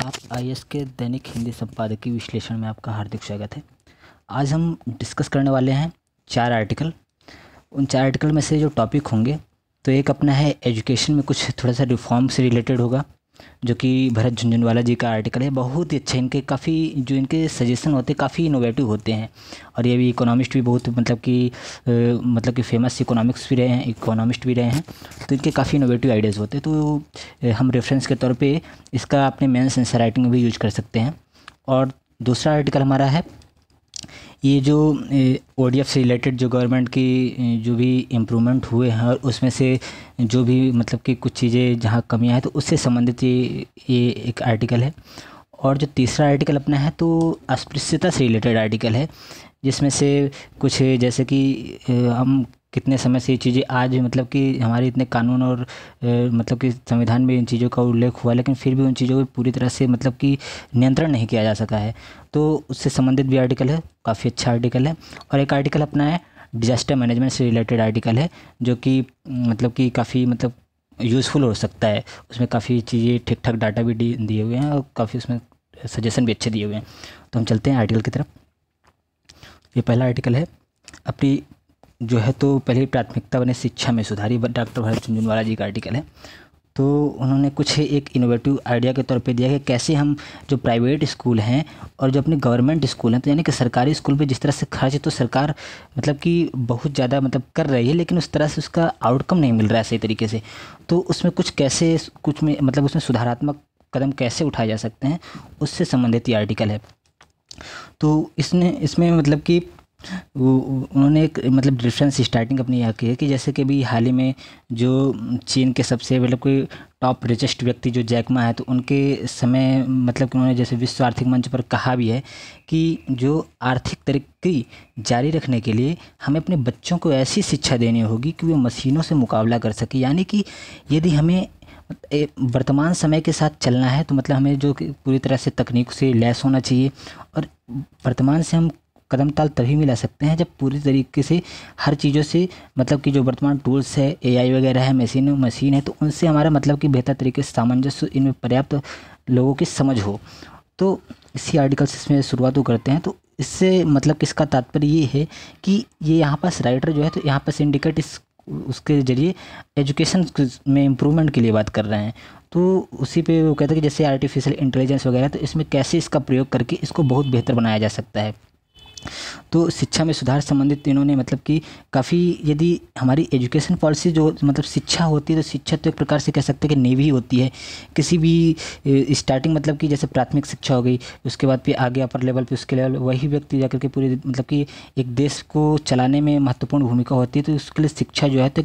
आप एस के दैनिक हिंदी संपादकीय विश्लेषण में आपका हार्दिक स्वागत है आज हम डिस्कस करने वाले हैं चार आर्टिकल उन चार आर्टिकल में से जो टॉपिक होंगे तो एक अपना है एजुकेशन में कुछ थोड़ा सा रिफॉर्म से रिलेटेड होगा जो कि भरत झुंझुनवाला जी का आर्टिकल है बहुत ही अच्छे इनके काफ़ी जो इनके सजेशन होते हैं काफ़ी इनोवेटिव होते हैं और ये भी इकोनॉमिस्ट भी बहुत मतलब कि मतलब कि फेमस इकोनॉमिक्स भी रहे हैं इकोनॉमिस्ट भी रहे हैं तो इनके काफ़ी इनोवेटिव आइडियाज़ होते हैं तो हम रेफरेंस के तौर पर इसका अपने मेन्स सेंसर राइटिंग में भी यूज कर सकते हैं और दूसरा आर्टिकल हमारा है ये जो ओ डी एफ से रिलेटेड जो गवर्नमेंट की जो भी इम्प्रूवमेंट हुए हैं और उसमें से जो भी मतलब कि कुछ चीज़ें जहाँ कमियाँ हैं तो उससे संबंधित ये ये एक आर्टिकल है और जो तीसरा आर्टिकल अपना है तो अस्पृश्यता से रिलेटेड आर्टिकल है जिसमें से कुछ जैसे कि हम कितने समय से ये चीज़ें आज मतलब कि हमारे इतने कानून और ए, मतलब कि संविधान में इन चीज़ों का उल्लेख हुआ लेकिन फिर भी उन चीज़ों को पूरी तरह से मतलब कि नियंत्रण नहीं किया जा सका है तो उससे संबंधित भी आर्टिकल है काफ़ी अच्छा आर्टिकल है और एक आर्टिकल अपना है डिजास्टर मैनेजमेंट से रिलेटेड आर्टिकल है जो कि मतलब कि काफ़ी मतलब यूज़फुल हो सकता है उसमें काफ़ी चीज़ें ठीक ठाक डाटा भी दिए हुए हैं और काफ़ी उसमें सजेशन भी अच्छे दिए हुए हैं तो हम चलते हैं आर्टिकल की तरफ ये पहला आर्टिकल है अपनी जो है तो पहली प्राथमिकता बने शिक्षा में सुधारी डॉक्टर भरत झुंझुनवाला जी का आर्टिकल है तो उन्होंने कुछ एक इनोवेटिव आइडिया के तौर पे दिया कि कैसे हम जो प्राइवेट स्कूल हैं और जो अपने गवर्नमेंट स्कूल हैं तो यानी कि सरकारी स्कूल पे जिस तरह से खर्च तो सरकार मतलब कि बहुत ज़्यादा मतलब कर रही है लेकिन उस तरह से उसका आउटकम नहीं मिल रहा है सही तरीके से तो उसमें कुछ कैसे कुछ में मतलब उसमें सुधारात्मक कदम कैसे उठाए जा सकते हैं उससे संबंधित ये आर्टिकल है तो इसने इसमें मतलब कि उन्होंने एक मतलब डिफरेंस स्टार्टिंग अपनी यहाँ की है कि जैसे कि अभी हाल ही में जो चीन के सबसे मतलब कोई टॉप रिचेस्ट व्यक्ति जो जैकमा है तो उनके समय मतलब कि उन्होंने जैसे विश्व आर्थिक मंच पर कहा भी है कि जो आर्थिक तरक्की जारी रखने के लिए हमें अपने बच्चों को ऐसी शिक्षा देनी होगी कि वे मशीनों से मुकाबला कर सके यानी कि यदि हमें वर्तमान समय के साथ चलना है तो मतलब हमें जो पूरी तरह से तकनीक से लैस होना चाहिए और वर्तमान से हम कदम ताल तभी मिला सकते हैं जब पूरी तरीके से हर चीज़ों से मतलब कि जो वर्तमान टूल्स है एआई वगैरह है मशीन मशीन है तो उनसे हमारा मतलब कि बेहतर तरीके से सामंजस्य इनमें पर्याप्त लोगों की समझ हो तो इसी आर्टिकल से इसमें शुरुआत करते हैं तो इससे मतलब कि इसका तात्पर्य ये है कि ये यहाँ पास राइटर जो है तो यहाँ पास सिंडिकेट इस उसके ज़रिए एजुकेशन में इम्प्रूवमेंट के लिए बात कर रहे हैं तो उसी पे वो कहते हैं कि जैसे आर्टिफिशियल इंटेलिजेंस वगैरह तो इसमें कैसे इसका प्रयोग करके इसको बहुत बेहतर बनाया जा सकता है तो शिक्षा में सुधार संबंधित इन्होंने मतलब कि काफ़ी यदि हमारी एजुकेशन पॉलिसी जो मतलब शिक्षा होती है तो शिक्षा तो एक प्रकार से कह सकते हैं कि नेवी होती है किसी भी स्टार्टिंग मतलब कि जैसे प्राथमिक शिक्षा हो गई उसके बाद फिर आगे अपर लेवल पे उसके लेवल वही व्यक्ति जाकर के पूरे मतलब कि एक देश को चलाने में महत्वपूर्ण भूमिका होती है तो उसके लिए शिक्षा जो है तो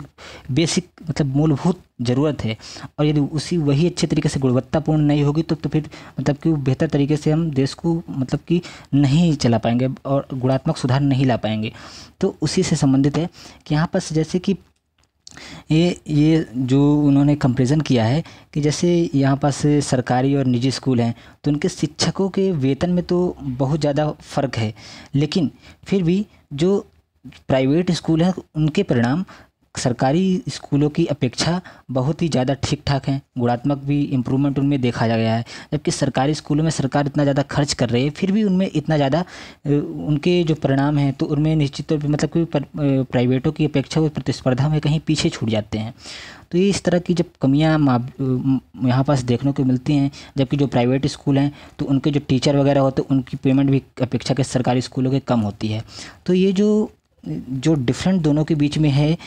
बेसिक मतलब मूलभूत ज़रूरत है और यदि उसी वही अच्छे तरीके से गुणवत्तापूर्ण नहीं होगी तो तो फिर मतलब कि बेहतर तरीके से हम देश को मतलब कि नहीं चला पाएंगे और गुणात्मक सुधार नहीं ला पाएंगे तो उसी से संबंधित है कि यहाँ पर जैसे कि ये ये जो उन्होंने कंपेरिजन किया है कि जैसे यहाँ पास सरकारी और निजी स्कूल हैं तो उनके शिक्षकों के वेतन में तो बहुत ज़्यादा फ़र्क है लेकिन फिर भी जो प्राइवेट स्कूल हैं उनके परिणाम सरकारी स्कूलों की अपेक्षा बहुत ही ज़्यादा ठीक ठाक हैं गुणात्मक भी इम्प्रूवमेंट उनमें देखा गया है जबकि सरकारी स्कूलों में सरकार इतना ज़्यादा खर्च कर रही है फिर भी उनमें इतना ज़्यादा उनके जो परिणाम हैं तो उनमें निश्चित तौर पर मतलब कि प्राइवेटों की अपेक्षा वो प्रतिस्पर्धा में कहीं पीछे छूट जाते हैं तो ये इस तरह की जब कमियाँ यहाँ पास देखने को मिलती हैं जबकि जो प्राइवेट स्कूल हैं तो उनके जो टीचर वगैरह होते हैं उनकी पेमेंट भी अपेक्षा के सरकारी स्कूलों के कम होती है तो ये जो जो डिफरेंट दोनों के बीच में है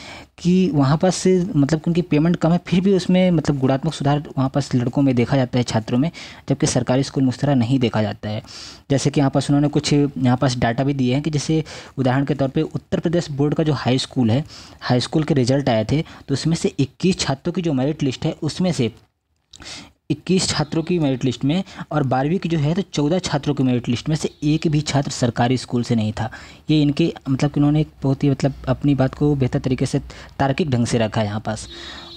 कि वहाँ पास से मतलब उनकी पेमेंट कम है फिर भी उसमें मतलब गुणात्मक सुधार वहाँ पास लड़कों में देखा जाता है छात्रों में जबकि सरकारी स्कूल उस तरह नहीं देखा जाता है जैसे कि यहाँ पास उन्होंने कुछ यहाँ पास डाटा भी दिए हैं कि जैसे उदाहरण के तौर पर उत्तर प्रदेश बोर्ड का जो हाई स्कूल है हाई स्कूल के रिजल्ट आए थे तो उसमें से इक्कीस छात्रों की जो मेरिट लिस्ट है उसमें से इक्कीस छात्रों की मेरिट लिस्ट में और बारहवीं की जो है तो चौदह छात्रों की मेरिट लिस्ट में से एक भी छात्र सरकारी स्कूल से नहीं था ये इनके मतलब कि उन्होंने एक बहुत ही मतलब अपनी बात को बेहतर तरीके से तार्किक ढंग से रखा है यहाँ पास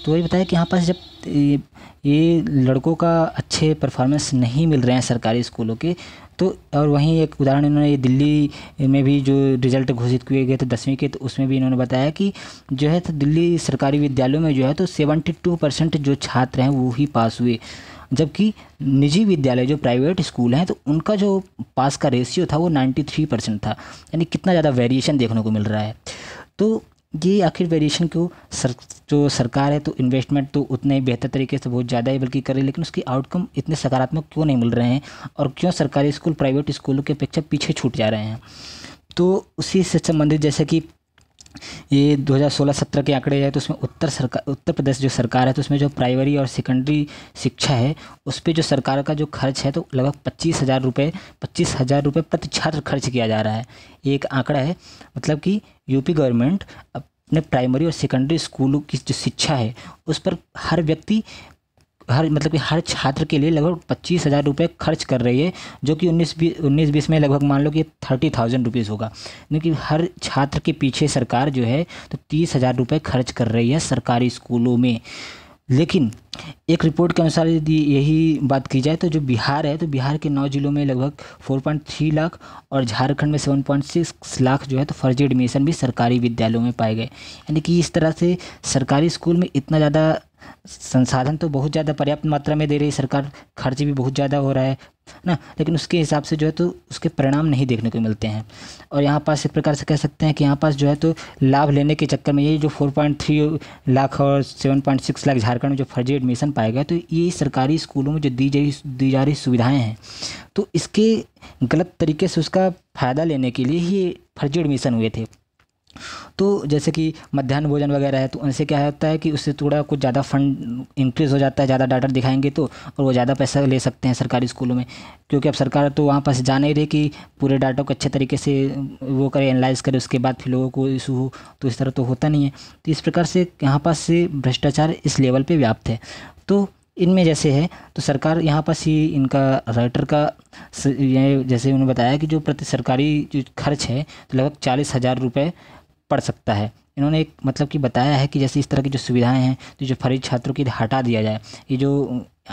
तो वही बताया कि यहाँ पास जब ये लड़कों का अच्छे परफॉर्मेंस नहीं मिल रहे हैं सरकारी स्कूलों के तो और वहीं एक उदाहरण इन्होंने दिल्ली में भी जो रिज़ल्ट घोषित किए गए थे दसवीं के तो उसमें भी इन्होंने बताया कि जो है तो दिल्ली सरकारी विद्यालयों में जो है तो सेवेंटी टू परसेंट जो छात्र हैं वो ही पास हुए जबकि निजी विद्यालय जो प्राइवेट स्कूल हैं तो उनका जो पास का रेशियो था वो नाइन्टी थ्री परसेंट था यानी कितना ज़्यादा वेरिएशन देखने को मिल रहा है तो ये आखिर वेरिएशन क्यों सर जो सरकार है तो इन्वेस्टमेंट तो उतने बेहतर तरीके से बहुत ज़्यादा ही बल्कि कर रही है लेकिन उसकी आउटकम इतने सकारात्मक क्यों नहीं मिल रहे हैं और क्यों सरकारी स्कूल प्राइवेट स्कूलों की अपेक्षा पीछे छूट जा रहे हैं तो उसी से संबंधित जैसे कि ये 2016-17 के आंकड़े जाए तो उसमें उत्तर सरकार उत्तर प्रदेश जो सरकार है तो उसमें जो प्राइमरी और सेकेंडरी शिक्षा है उस पर जो सरकार का जो खर्च है तो लगभग पच्चीस हज़ार रुपये पच्चीस हज़ार रुपये प्रति छात्र खर्च किया जा रहा है ये एक आंकड़ा है मतलब कि यूपी गवर्नमेंट अपने प्राइमरी और सेकेंडरी स्कूलों की जो शिक्षा है उस पर हर व्यक्ति हर मतलब कि हर छात्र के लिए लगभग पच्चीस हज़ार रुपये खर्च कर रही है जो कि उन्नीस बीस उन्नीस बीस में लगभग मान लो कि थर्टी थाउजेंड रुपीज़ होगा कि हर छात्र के पीछे सरकार जो है तो तीस हज़ार रुपये खर्च कर रही है सरकारी स्कूलों में लेकिन एक रिपोर्ट के अनुसार यदि यही बात की जाए तो जो बिहार है तो बिहार के नौ जिलों में लगभग फोर पॉइंट थ्री लाख और झारखंड में सेवन पॉइंट सिक्स लाख जो है तो फर्जी एडमिशन भी सरकारी विद्यालयों में पाए गए यानी कि इस तरह से सरकारी स्कूल में इतना ज़्यादा संसाधन तो बहुत ज़्यादा पर्याप्त मात्रा में दे रही है सरकार खर्च भी बहुत ज़्यादा हो रहा है ना लेकिन उसके हिसाब से जो है तो उसके परिणाम नहीं देखने को मिलते हैं और यहाँ पास एक प्रकार से कह सकते हैं कि यहाँ पास जो है तो लाभ लेने के चक्कर में ये जो 4.3 लाख और 7.6 लाख झारखंड में जो फर्जी एडमिशन पाए गए तो ये सरकारी स्कूलों में जो दी जा दी जा रही सुविधाएँ हैं तो इसके गलत तरीके से उसका फ़ायदा लेने के लिए ही फर्जी एडमिशन हुए थे तो जैसे कि मध्यान्ह भोजन वगैरह है तो उनसे क्या होता है कि उससे थोड़ा कुछ ज़्यादा फंड इंक्रीज़ हो जाता है ज़्यादा डाटा दिखाएंगे तो और वो ज़्यादा पैसा ले सकते हैं सरकारी स्कूलों में क्योंकि अब सरकार तो वहाँ पास जा नहीं रही कि पूरे डाटा को अच्छे तरीके से वो करे एनालाइज करे उसके बाद फिर लोगों को इशू हो तो इस तरह तो होता नहीं है तो इस प्रकार से यहाँ पास से भ्रष्टाचार इस लेवल पर व्याप्त है तो इनमें जैसे है तो सरकार यहाँ पास ही इनका राइटर का ये जैसे उन्होंने बताया कि जो प्रति सरकारी जो खर्च है तो लगभग चालीस हज़ार रुपये पड़ सकता है इन्होंने एक मतलब कि बताया है कि जैसे इस तरह की जो सुविधाएं हैं तो जो फर्जी छात्रों की हटा दिया जाए ये जो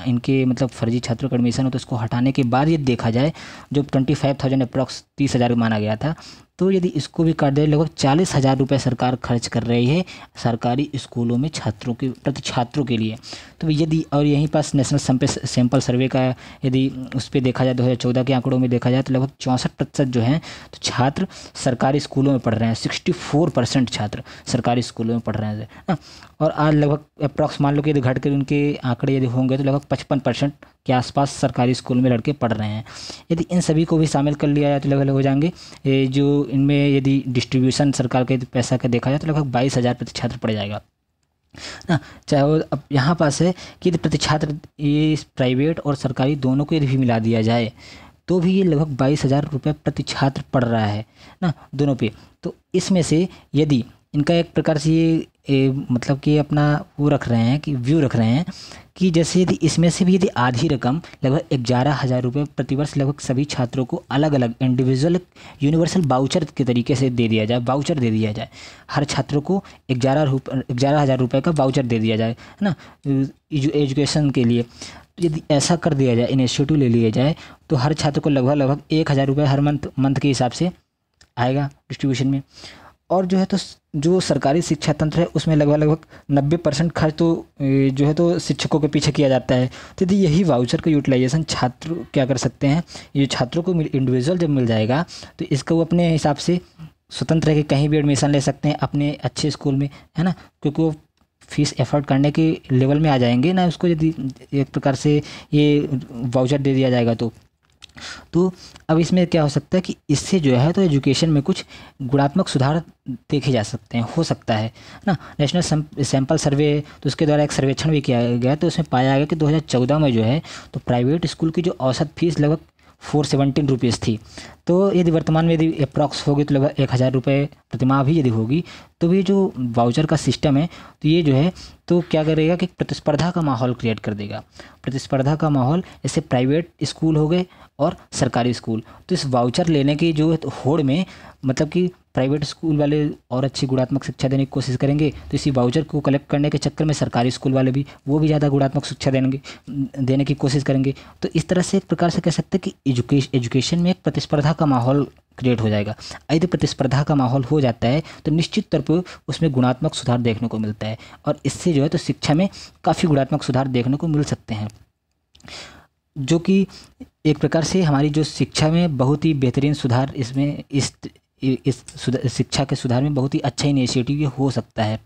इनके मतलब फर्जी छात्रों का एडमिशन हो तो इसको हटाने के बाद ये देखा जाए जो ट्वेंटी फाइव थाउजेंड अप्रॉक्स तीस हज़ार माना गया था तो यदि इसको भी काट दे लगभग चालीस हज़ार रुपये सरकार खर्च कर रही है सरकारी स्कूलों में छात्रों के प्रति छात्रों के लिए तो यदि और यहीं पास नेशनल सैंपल सर्वे का यदि उस पर देखा जाए दो हज़ार चौदह के आंकड़ों में देखा जाए तो लगभग चौंसठ प्रतिशत जो हैं तो छात्र सरकारी स्कूलों में पढ़ रहे हैं सिक्सटी फोर परसेंट छात्र सरकारी स्कूलों में पढ़ रहे हैं हाँ, और आज लगभग अप्रॉक्स मान लो कि यदि घट कर उनके आंकड़े यदि होंगे तो लगभग पचपन परसेंट के आसपास सरकारी स्कूल में लड़के पढ़ रहे हैं यदि इन सभी को भी शामिल कर लिया जाए तो लगभग हो जाएंगे ये जो इनमें यदि डिस्ट्रीब्यूशन सरकार के पैसा का देखा जाए तो लगभग बाईस हज़ार प्रति छात्र पड़ जाएगा ना चाहे वो अब यहाँ पास है कि यदि प्रति छात्र ये प्राइवेट और सरकारी दोनों को यदि भी मिला दिया जाए तो भी ये लगभग बाईस हज़ार रुपये प्रति छात्र पड़ रहा है ना दोनों पे तो इसमें से यदि इनका एक प्रकार से ये ए, मतलब कि अपना वो रख रहे हैं कि व्यू रख रहे हैं कि जैसे यदि इसमें से भी यदि आधी रकम लगभग ग्यारह हज़ार रुपये प्रतिवर्ष लगभग सभी छात्रों को अलग अलग इंडिविजुअल यूनिवर्सल बाउचर के तरीके से दे दिया जाए बाउचर दे दिया जाए हर छात्र को ग्यारह ग्यारह हज़ार रुपये का बाउचर दे दिया जाए है ना एजुकेशन के लिए तो यदि ऐसा कर दिया जाए इनिशिएटिव ले लिया जाए तो हर छात्र को लगभग लगभग एक हज़ार रुपये हर मंथ मंथ के हिसाब से आएगा डिस्ट्रीब्यूशन में और जो है तो जो सरकारी शिक्षा तंत्र है उसमें लगभग लगभग नब्बे परसेंट खर्च तो जो है तो शिक्षकों के पीछे किया जाता है तो यदि यही वाउचर का यूटिलाइजेशन छात्र क्या कर सकते हैं ये छात्रों को इंडिविजुअल जब मिल जाएगा तो इसका वो अपने हिसाब से स्वतंत्र है कि कहीं भी एडमिशन ले सकते हैं अपने अच्छे स्कूल में है ना क्योंकि वो फीस एफोर्ड करने के लेवल में आ जाएंगे ना उसको यदि एक प्रकार से ये वाउचर दे दिया जाएगा तो तो अब इसमें क्या हो सकता है कि इससे जो है तो एजुकेशन में कुछ गुणात्मक सुधार देखे जा सकते हैं हो सकता है ना नेशनल सैंपल सर्वे तो उसके द्वारा एक सर्वेक्षण भी किया गया तो उसमें पाया गया कि 2014 में जो है तो प्राइवेट स्कूल की जो औसत फीस लगभग फोर सेवेंटीन रुपीज़ थी तो यदि वर्तमान में यदि अप्रॉक्स होगी तो लगभग एक हज़ार रुपये प्रतिमाह भी यदि होगी तो भी जो वाउचर का सिस्टम है तो ये जो है तो क्या करेगा कि प्रतिस्पर्धा का माहौल क्रिएट कर देगा प्रतिस्पर्धा का माहौल जैसे प्राइवेट स्कूल हो गए और सरकारी स्कूल तो इस वाउचर लेने की जो होड़ में मतलब कि प्राइवेट स्कूल वाले और अच्छी गुणात्मक शिक्षा देने की कोशिश करेंगे तो इसी बाउजर को कलेक्ट करने के चक्कर में सरकारी स्कूल वाले भी वो भी ज़्यादा गुणात्मक शिक्षा देंगे देने की कोशिश करेंगे तो इस तरह से एक प्रकार से कह सकते हैं कि एजुकेश एजुकेशन में एक प्रतिस्पर्धा का माहौल क्रिएट हो जाएगा यदि प्रतिस्पर्धा का माहौल हो जाता है तो निश्चित तौर पर उसमें गुणात्मक सुधार देखने को मिलता है और इससे जो है तो शिक्षा में काफ़ी गुणात्मक सुधार देखने को मिल सकते हैं जो कि एक प्रकार से हमारी जो शिक्षा में बहुत ही बेहतरीन सुधार इसमें इस इस शिक्षा के सुधार में बहुत ही अच्छा इनिशिएटिव ये हो सकता है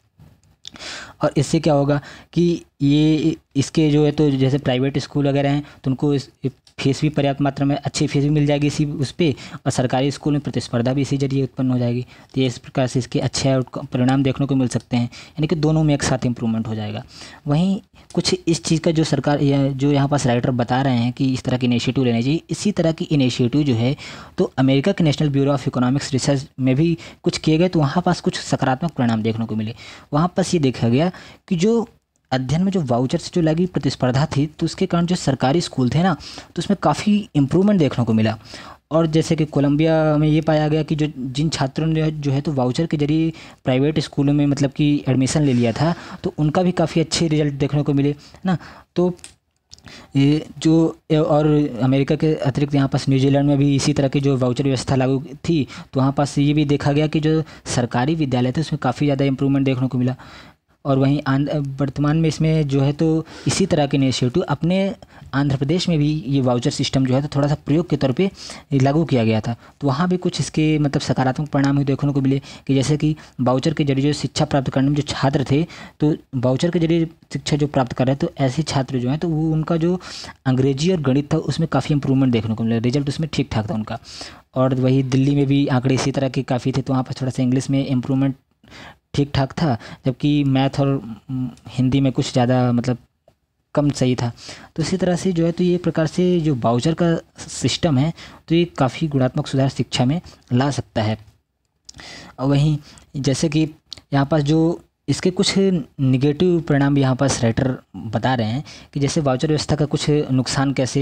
और इससे क्या होगा कि ये इसके जो है तो जैसे प्राइवेट स्कूल वगैरह हैं तो उनको इस फीस भी पर्याप्त मात्रा में अच्छी फीस भी मिल जाएगी इसी उस पर और सरकारी स्कूल में प्रतिस्पर्धा भी इसी जरिए उत्पन्न हो जाएगी तो इस प्रकार से इसके अच्छे परिणाम देखने को मिल सकते हैं यानी कि दोनों में एक साथ इंप्रूवमेंट हो जाएगा वहीं कुछ इस चीज़ का जो सरकार जो यहाँ पास राइटर बता रहे हैं कि इस तरह की इनिशिएटिव लेना चाहिए इसी तरह की इनिशिएटिव जो है तो अमेरिका के national bureau of economics research में भी कुछ किए गए तो वहाँ पास कुछ सकारात्मक परिणाम देखने को मिले वहाँ पास ये देखा गया कि जो अध्ययन में जो वाउचर से जो लगी प्रतिस्पर्धा थी तो उसके कारण जो सरकारी स्कूल थे ना तो उसमें काफ़ी इम्प्रूवमेंट देखने को मिला और जैसे कि कोलंबिया में ये पाया गया कि जो जिन छात्रों ने जो है तो वाउचर के जरिए प्राइवेट स्कूलों में मतलब कि एडमिशन ले लिया था तो उनका भी काफ़ी अच्छे रिजल्ट देखने को मिले ना तो ये जो और अमेरिका के अतिरिक्त यहाँ पास न्यूजीलैंड में भी इसी तरह की जो वाउचर व्यवस्था लागू थी तो वहाँ पास ये भी देखा गया कि जो सरकारी विद्यालय थे उसमें काफ़ी ज़्यादा इम्प्रूवमेंट देखने को मिला और वहीं वर्तमान में इसमें जो है तो इसी तरह के इनिशिएटिव अपने आंध्र प्रदेश में भी ये वाउचर सिस्टम जो है तो थोड़ा सा प्रयोग के तौर पे लागू किया गया था तो वहाँ भी कुछ इसके मतलब सकारात्मक परिणाम ही देखने को मिले कि जैसे कि वाउचर के जरिए जो शिक्षा प्राप्त करने में जो छात्र थे तो वाउचर के जरिए शिक्षा जो प्राप्त कर रहे तो ऐसे छात्र जो हैं तो वो उनका जो अंग्रेजी और गणित था उसमें काफ़ी इंप्रूवमेंट देखने को मिला रिजल्ट उसमें ठीक ठाक था उनका और वही दिल्ली में भी आंकड़े इसी तरह के काफ़ी थे तो वहाँ पर थोड़ा सा इंग्लिश में इम्प्रूवमेंट ठीक ठाक था जबकि मैथ और हिंदी में कुछ ज़्यादा मतलब कम सही था तो इसी तरह से जो है तो ये प्रकार से जो बाउचर का सिस्टम है तो ये काफ़ी गुणात्मक सुधार शिक्षा में ला सकता है और वहीं जैसे कि यहाँ पास जो इसके कुछ निगेटिव परिणाम यहाँ पर राइटर बता रहे हैं कि जैसे वाउचर व्यवस्था का कुछ नुकसान कैसे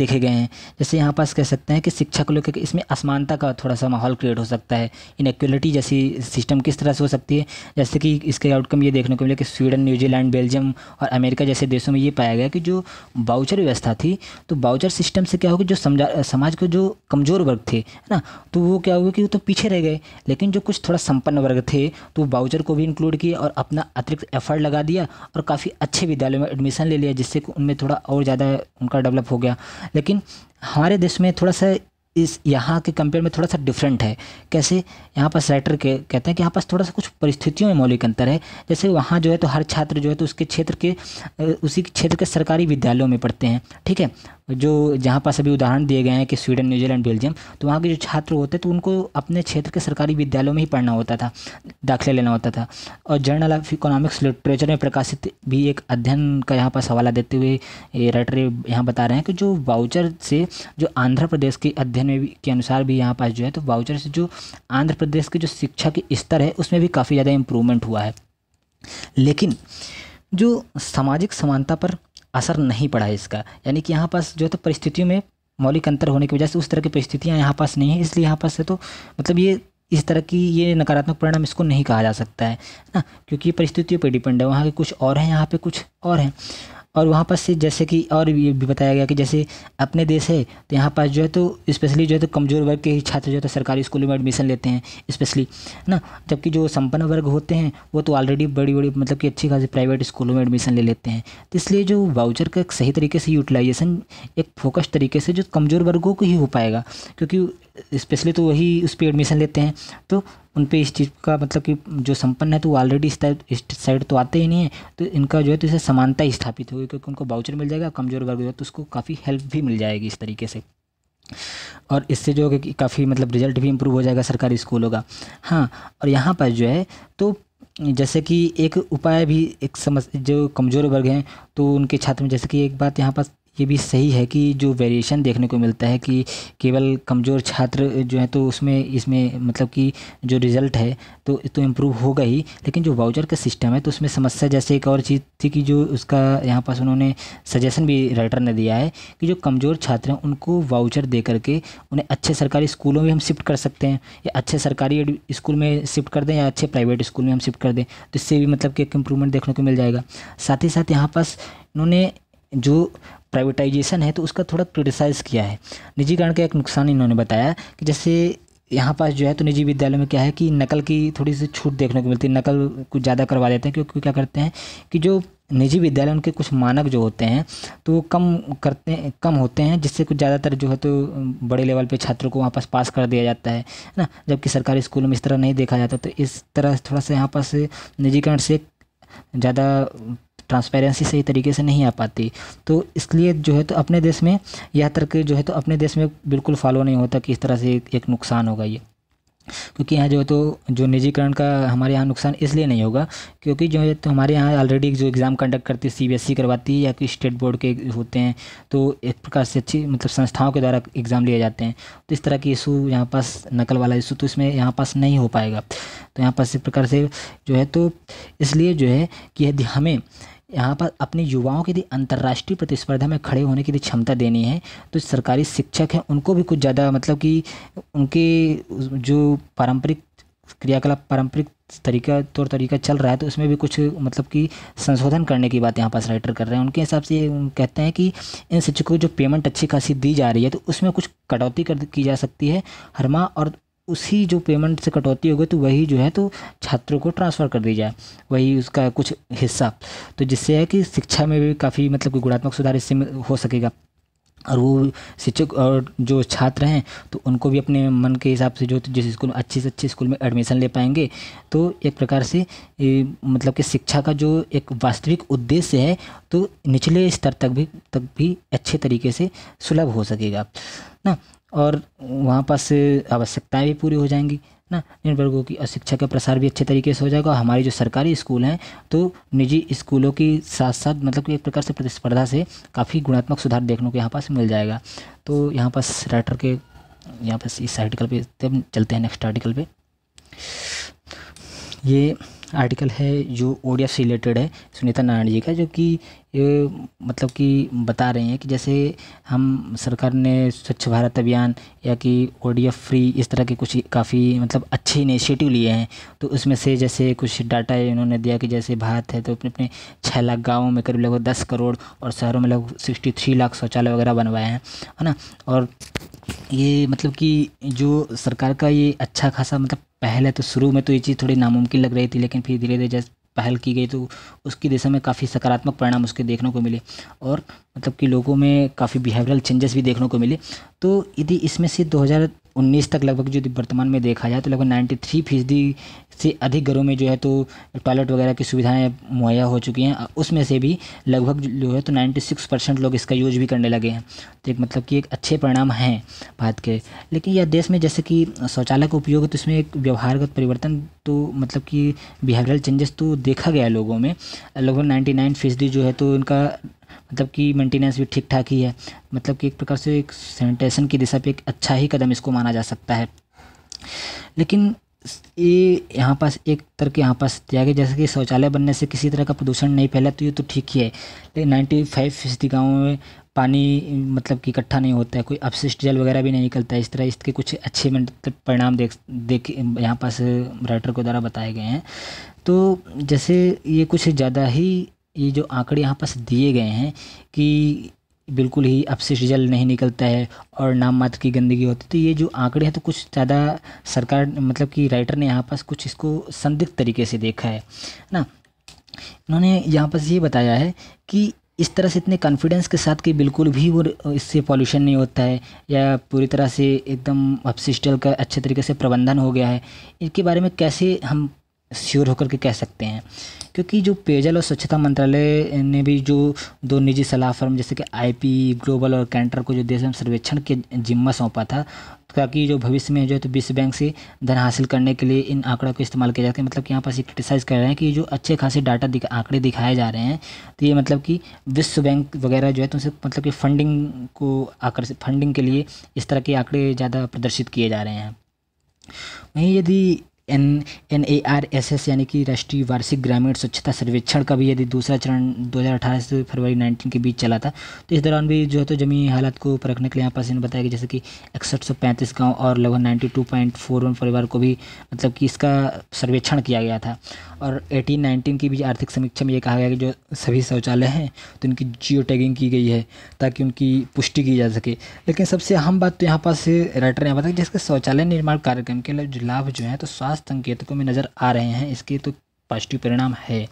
देखे गए हैं जैसे यहाँ पास कह सकते हैं कि शिक्षा को लेकर इसमें असमानता का थोड़ा सा माहौल क्रिएट हो सकता है इनक्वलिटी जैसी सिस्टम किस तरह से हो सकती है जैसे कि इसके आउटकम ये देखने को मिले कि स्वीडन न्यूजीलैंड बेल्जियम और अमेरिका जैसे देशों में ये पाया गया कि जो बाउचर व्यवस्था थी तो बाउचर सिस्टम से क्या होगा जो समाज के जो कमज़ोर वर्ग थे है ना तो वो क्या हुआ कि वो तो पीछे रह गए लेकिन जो कुछ थोड़ा संपन्न वर्ग थे तो बाउचर को भी इंक्लूड किए और अपना अतिरिक्त एफर्ट लगा दिया और काफ़ी अच्छे विद्यालयों में एडमिशन ले लिया जिससे कि उनमें थोड़ा और ज़्यादा उनका डेवलप हो गया लेकिन हमारे देश में थोड़ा सा इस यहाँ के कंपेयर में थोड़ा सा डिफरेंट है कैसे यहाँ पास राइटर के कहते हैं कि यहाँ पास थोड़ा सा कुछ परिस्थितियों में मौलिक अंतर है जैसे वहाँ जो है तो हर छात्र जो है तो उसके क्षेत्र के उसी क्षेत्र के सरकारी विद्यालयों में पढ़ते हैं ठीक है जो जहाँ पास अभी उदाहरण दिए गए हैं कि स्वीडन न्यूजीलैंड बेल्जियम तो वहाँ के जो छात्र होते तो उनको अपने क्षेत्र के सरकारी विद्यालयों में ही पढ़ना होता था दाखिला लेना होता था और जर्नल ऑफ इकोनॉमिक्स लिटरेचर में प्रकाशित भी एक अध्ययन का यहाँ पास हवाला देते हुए राइटर यहाँ बता रहे हैं कि जो वाउचर से जो आंध्र प्रदेश के अध्ययन में के अनुसार भी यहाँ पास जो है तो वाउचर से जो आंध्र प्रदेश के जो शिक्षा के स्तर है उसमें भी काफ़ी ज़्यादा इम्प्रूवमेंट हुआ है लेकिन जो सामाजिक समानता पर असर नहीं पड़ा है इसका यानी कि यहाँ पास जो है तो परिस्थितियों में मौलिक अंतर होने की वजह से उस तरह की परिस्थितियाँ यहाँ पास नहीं है इसलिए यहाँ पास है तो मतलब ये इस तरह की ये नकारात्मक परिणाम इसको नहीं कहा जा सकता है ना क्योंकि ये परिस्थितियों पर डिपेंड है वहाँ के कुछ और हैं यहाँ पे कुछ और हैं और वहाँ पर से जैसे कि और ये भी बताया गया कि जैसे अपने देश है तो यहाँ पर जो है तो स्पेशली जो है तो कमज़ोर वर्ग के ही छात्र जो है तो सरकारी स्कूलों में एडमिशन लेते हैं स्पेशली है ना जबकि जो संपन्न वर्ग होते हैं वो तो ऑलरेडी बड़ी बड़ी मतलब कि अच्छी खासी प्राइवेट स्कूलों में एडमिशन ले लेते हैं तो इसलिए जो वाउचर का सही तरीके से यूटिलाइजेशन एक फोकस तरीके से जो कमज़ोर वर्गों को ही हो पाएगा क्योंकि स्पेशली तो वही उस पर एडमिशन लेते हैं तो उन पर इस चीज़ का मतलब कि जो संपन्न है तो वो ऑलरेडी इस टाइप इस साइड तो आते ही नहीं है तो इनका जो है तो इसे समानता स्थापित होगी क्योंकि उनको बाउचर मिल जाएगा कमज़ोर वर्ग जो है तो उसको काफ़ी हेल्प भी मिल जाएगी इस तरीके से और इससे जो है कि काफ़ी मतलब रिजल्ट भी इम्प्रूव हो जाएगा सरकारी स्कूलों का हाँ और यहाँ पर जो है तो जैसे कि एक उपाय भी एक समझ जो कमज़ोर वर्ग हैं तो उनके छात्र में जैसे कि एक बात यहाँ पर ये भी सही है कि जो वेरिएशन देखने को मिलता है कि केवल कमज़ोर छात्र जो हैं तो उसमें इसमें मतलब कि जो रिज़ल्ट है तो तो इम्प्रूव होगा ही लेकिन जो वाउचर का सिस्टम है तो उसमें समस्या जैसे एक और चीज़ थी कि जो उसका यहाँ पास उन्होंने सजेशन भी राइटर ने दिया है कि जो कमज़ोर छात्र हैं उनको वाउचर दे करके उन्हें अच्छे सरकारी स्कूलों में हम शिफ्ट कर सकते हैं या अच्छे सरकारी स्कूल में शिफ्ट कर दें या अच्छे प्राइवेट स्कूल में हम शिफ्ट कर दें तो इससे भी मतलब कि एक इम्प्रूवमेंट देखने को मिल जाएगा साथ ही साथ यहाँ पास इन्होंने जो प्राइवेटाइजेशन है तो उसका थोड़ा क्रिटिसाइज़ किया है निजीकरण का एक नुकसान इन्होंने बताया कि जैसे यहाँ पास जो है तो निजी विद्यालय में क्या है कि नकल की थोड़ी सी छूट देखने को मिलती है नकल कुछ ज़्यादा करवा देते हैं क्योंकि क्या करते हैं कि जो निजी विद्यालय उनके कुछ मानक जो होते हैं तो वो कम करते हैं कम होते हैं जिससे कुछ ज़्यादातर जो है तो बड़े लेवल पे छात्रों को वहाँ पास पास कर दिया जाता है ना जबकि सरकारी स्कूलों में इस तरह नहीं देखा जाता तो इस तरह थोड़ा सा यहाँ पास निजीकरण से ज़्यादा ट्रांसपेरेंसी सही तरीके से नहीं आ पाती तो इसलिए जो है तो अपने देश में यह तर्क जो है तो अपने देश में बिल्कुल फॉलो नहीं होता कि इस तरह से एक नुकसान होगा ये क्योंकि यहाँ जो है तो जो निजीकरण का हमारे यहाँ नुकसान इसलिए नहीं होगा क्योंकि जो है तो हमारे यहाँ ऑलरेडी जो एग्ज़ाम कंडक्ट करती है सी e करवाती है या कि स्टेट बोर्ड के होते हैं तो एक प्रकार से अच्छी मतलब संस्थाओं के द्वारा एग्ज़ाम लिए जाते हैं तो इस तरह की इशू यहाँ पास नकल वाला इशू तो इसमें यहाँ पास नहीं हो पाएगा तो यहाँ पास एक प्रकार से जो है तो इसलिए जो है कि यदि हमें यहाँ पर अपने युवाओं के लिए अंतर्राष्ट्रीय प्रतिस्पर्धा में खड़े होने के लिए क्षमता देनी है तो सरकारी शिक्षक हैं उनको भी कुछ ज़्यादा मतलब कि उनके जो पारंपरिक क्रियाकलाप पारंपरिक तरीका तौर तरीका चल रहा है तो उसमें भी कुछ मतलब कि संशोधन करने की बात यहाँ पास राइटर कर रहे हैं उनके हिसाब से कहते हैं कि इन शिक्षकों को जो पेमेंट अच्छी खासी दी जा रही है तो उसमें कुछ कटौती कर की जा सकती है हरमा और उसी जो पेमेंट से कटौती होगी तो वही जो है तो छात्रों को ट्रांसफ़र कर दी जाए वही उसका कुछ हिस्सा तो जिससे है कि शिक्षा में भी काफ़ी मतलब कि गुणात्मक सुधार इससे हो सकेगा और वो शिक्षक और जो छात्र हैं तो उनको भी अपने मन के हिसाब से जो जिस स्कूल में अच्छे से अच्छे स्कूल में एडमिशन ले पाएंगे तो एक प्रकार से ए, मतलब कि शिक्षा का जो एक वास्तविक उद्देश्य है तो निचले स्तर तक भी तक भी अच्छे तरीके से सुलभ हो सकेगा ना और वहाँ पास आवश्यकताएँ भी पूरी हो जाएंगी ना इन वर्गों की और शिक्षा का प्रसार भी अच्छे तरीके से हो जाएगा और हमारी जो सरकारी स्कूल हैं तो निजी स्कूलों के साथ साथ मतलब कि एक प्रकार से प्रतिस्पर्धा से काफ़ी गुणात्मक सुधार देखने को यहाँ पास मिल जाएगा तो यहाँ पास राइटर के यहाँ पास इस आर्टिकल पर तब चलते हैं नेक्स्ट आर्टिकल पर ये आर्टिकल है जो ओडिया से रिलेटेड है सुनीता नारायण जी का जो कि मतलब कि बता रहे हैं कि जैसे हम सरकार ने स्वच्छ भारत अभियान या कि ओडिया फ्री इस तरह के कुछ काफ़ी मतलब अच्छे इनिशिएटिव लिए हैं तो उसमें से जैसे कुछ डाटा इन्होंने दिया कि जैसे भारत है तो अपने अपने छः लाख गाँवों में करीब लगभग दस करोड़ और शहरों में लगभग सिक्सटी थ्री लाख शौचालय वगैरह बनवाए हैं है ना और ये मतलब कि जो सरकार का ये अच्छा खासा मतलब पहले तो शुरू में तो ये चीज़ थोड़ी नामुमकिन लग रही थी लेकिन फिर धीरे धीरे जैसे पहल की गई तो उसकी दिशा में काफ़ी सकारात्मक परिणाम उसके देखने को मिले और मतलब कि लोगों में काफ़ी बिहेवियरल चेंजेस भी देखने को मिले तो यदि इसमें से 2000 2019 तक लगभग जो वर्तमान में देखा जाए तो लगभग 93 फीसदी से अधिक घरों में जो है तो टॉयलेट वगैरह की सुविधाएं मुहैया हो चुकी हैं उसमें से भी लगभग जो है तो 96 परसेंट लोग इसका यूज भी करने लगे हैं तो एक मतलब कि एक अच्छे परिणाम हैं भारत के लेकिन यह देश में जैसे कि शौचालय का उपयोग है तो इसमें एक व्यवहारगत परिवर्तन तो मतलब कि बिहेवियरल चेंजेस तो देखा गया लोगों में लगभग नाइन्टी फीसदी जो है तो इनका मतलब कि मेंटेनेंस भी ठीक ठाक ही है मतलब कि एक प्रकार से एक सैनिटेशन की दिशा पे एक अच्छा ही कदम इसको माना जा सकता है लेकिन ये यहाँ पास एक तरह के यहाँ पास दिया गया जैसे कि शौचालय बनने से किसी तरह का प्रदूषण नहीं फैला तो ये तो ठीक ही है लेकिन नाइन्टी फाइव फीसदी गाँवों में पानी मतलब कि इकट्ठा नहीं होता है कोई अपशिष्ट जल वगैरह भी नहीं निकलता है इस तरह इसके कुछ अच्छे मतलब परिणाम देख देख यहाँ पास राइटर को द्वारा बताए गए हैं तो जैसे ये कुछ ज़्यादा ही ये जो आंकड़े यहाँ पास दिए गए हैं कि बिल्कुल ही अपशिष्ट जल नहीं निकलता है और नाम मात्र की गंदगी होती है तो ये जो आंकड़े हैं तो कुछ ज़्यादा सरकार मतलब कि राइटर ने यहाँ पास कुछ इसको संदिग्ध तरीके से देखा है ना इन्होंने यहाँ पास ये बताया है कि इस तरह से इतने कॉन्फिडेंस के साथ कि बिल्कुल भी वो इससे पॉल्यूशन नहीं होता है या पूरी तरह से एकदम जल का अच्छे तरीके से प्रबंधन हो गया है इनके बारे में कैसे हम श्योर होकर के कह सकते हैं क्योंकि जो पेयजल और स्वच्छता मंत्रालय ने भी जो दो निजी सलाह फर्म जैसे कि आईपी ग्लोबल और कैंटर को जो देश में सर्वेक्षण के जिम्मा सौंपा था तो ताकि जो भविष्य में जो है तो विश्व बैंक से धन हासिल करने के लिए इन आंकड़ों को इस्तेमाल किया जाता है मतलब कि यहाँ पर ये क्रिटिसाइज़ कर रहे हैं कि जो अच्छे खासे डाटा दिख, आंकड़े दिखाए जा रहे हैं तो ये मतलब कि विश्व बैंक वगैरह जो है तो उनसे मतलब कि फंडिंग को आकर्षित फंडिंग के लिए इस तरह के आंकड़े ज़्यादा प्रदर्शित किए जा रहे हैं वहीं यदि N N A R S S यानी कि राष्ट्रीय वार्षिक ग्रामीण स्वच्छता सर्वेक्षण का भी यदि दूसरा चरण 2018 से फरवरी 19 के बीच चला था तो इस दौरान भी जो है तो जमीन हालात को परखने के लिए यहाँ पास इन्होंने बताया कि जैसे कि इकसठ सौ पैंतीस गाँव और लगभग 92.41 परिवार को भी मतलब कि इसका सर्वेक्षण किया गया था और एटीन नाइनटीन की भी आर्थिक समीक्षा में ये कहा गया कि जो सभी शौचालय हैं तो उनकी जियो टैगिंग की गई है ताकि उनकी पुष्टि की जा सके लेकिन सबसे अहम बात तो यहाँ पास राइटर ने बताया जिसके शौचालय निर्माण कार्यक्रम के लाभ जो है तो स्वास्थ्य खास संकेतकों में नज़र आ रहे हैं इसके तो पॉजिटिव परिणाम है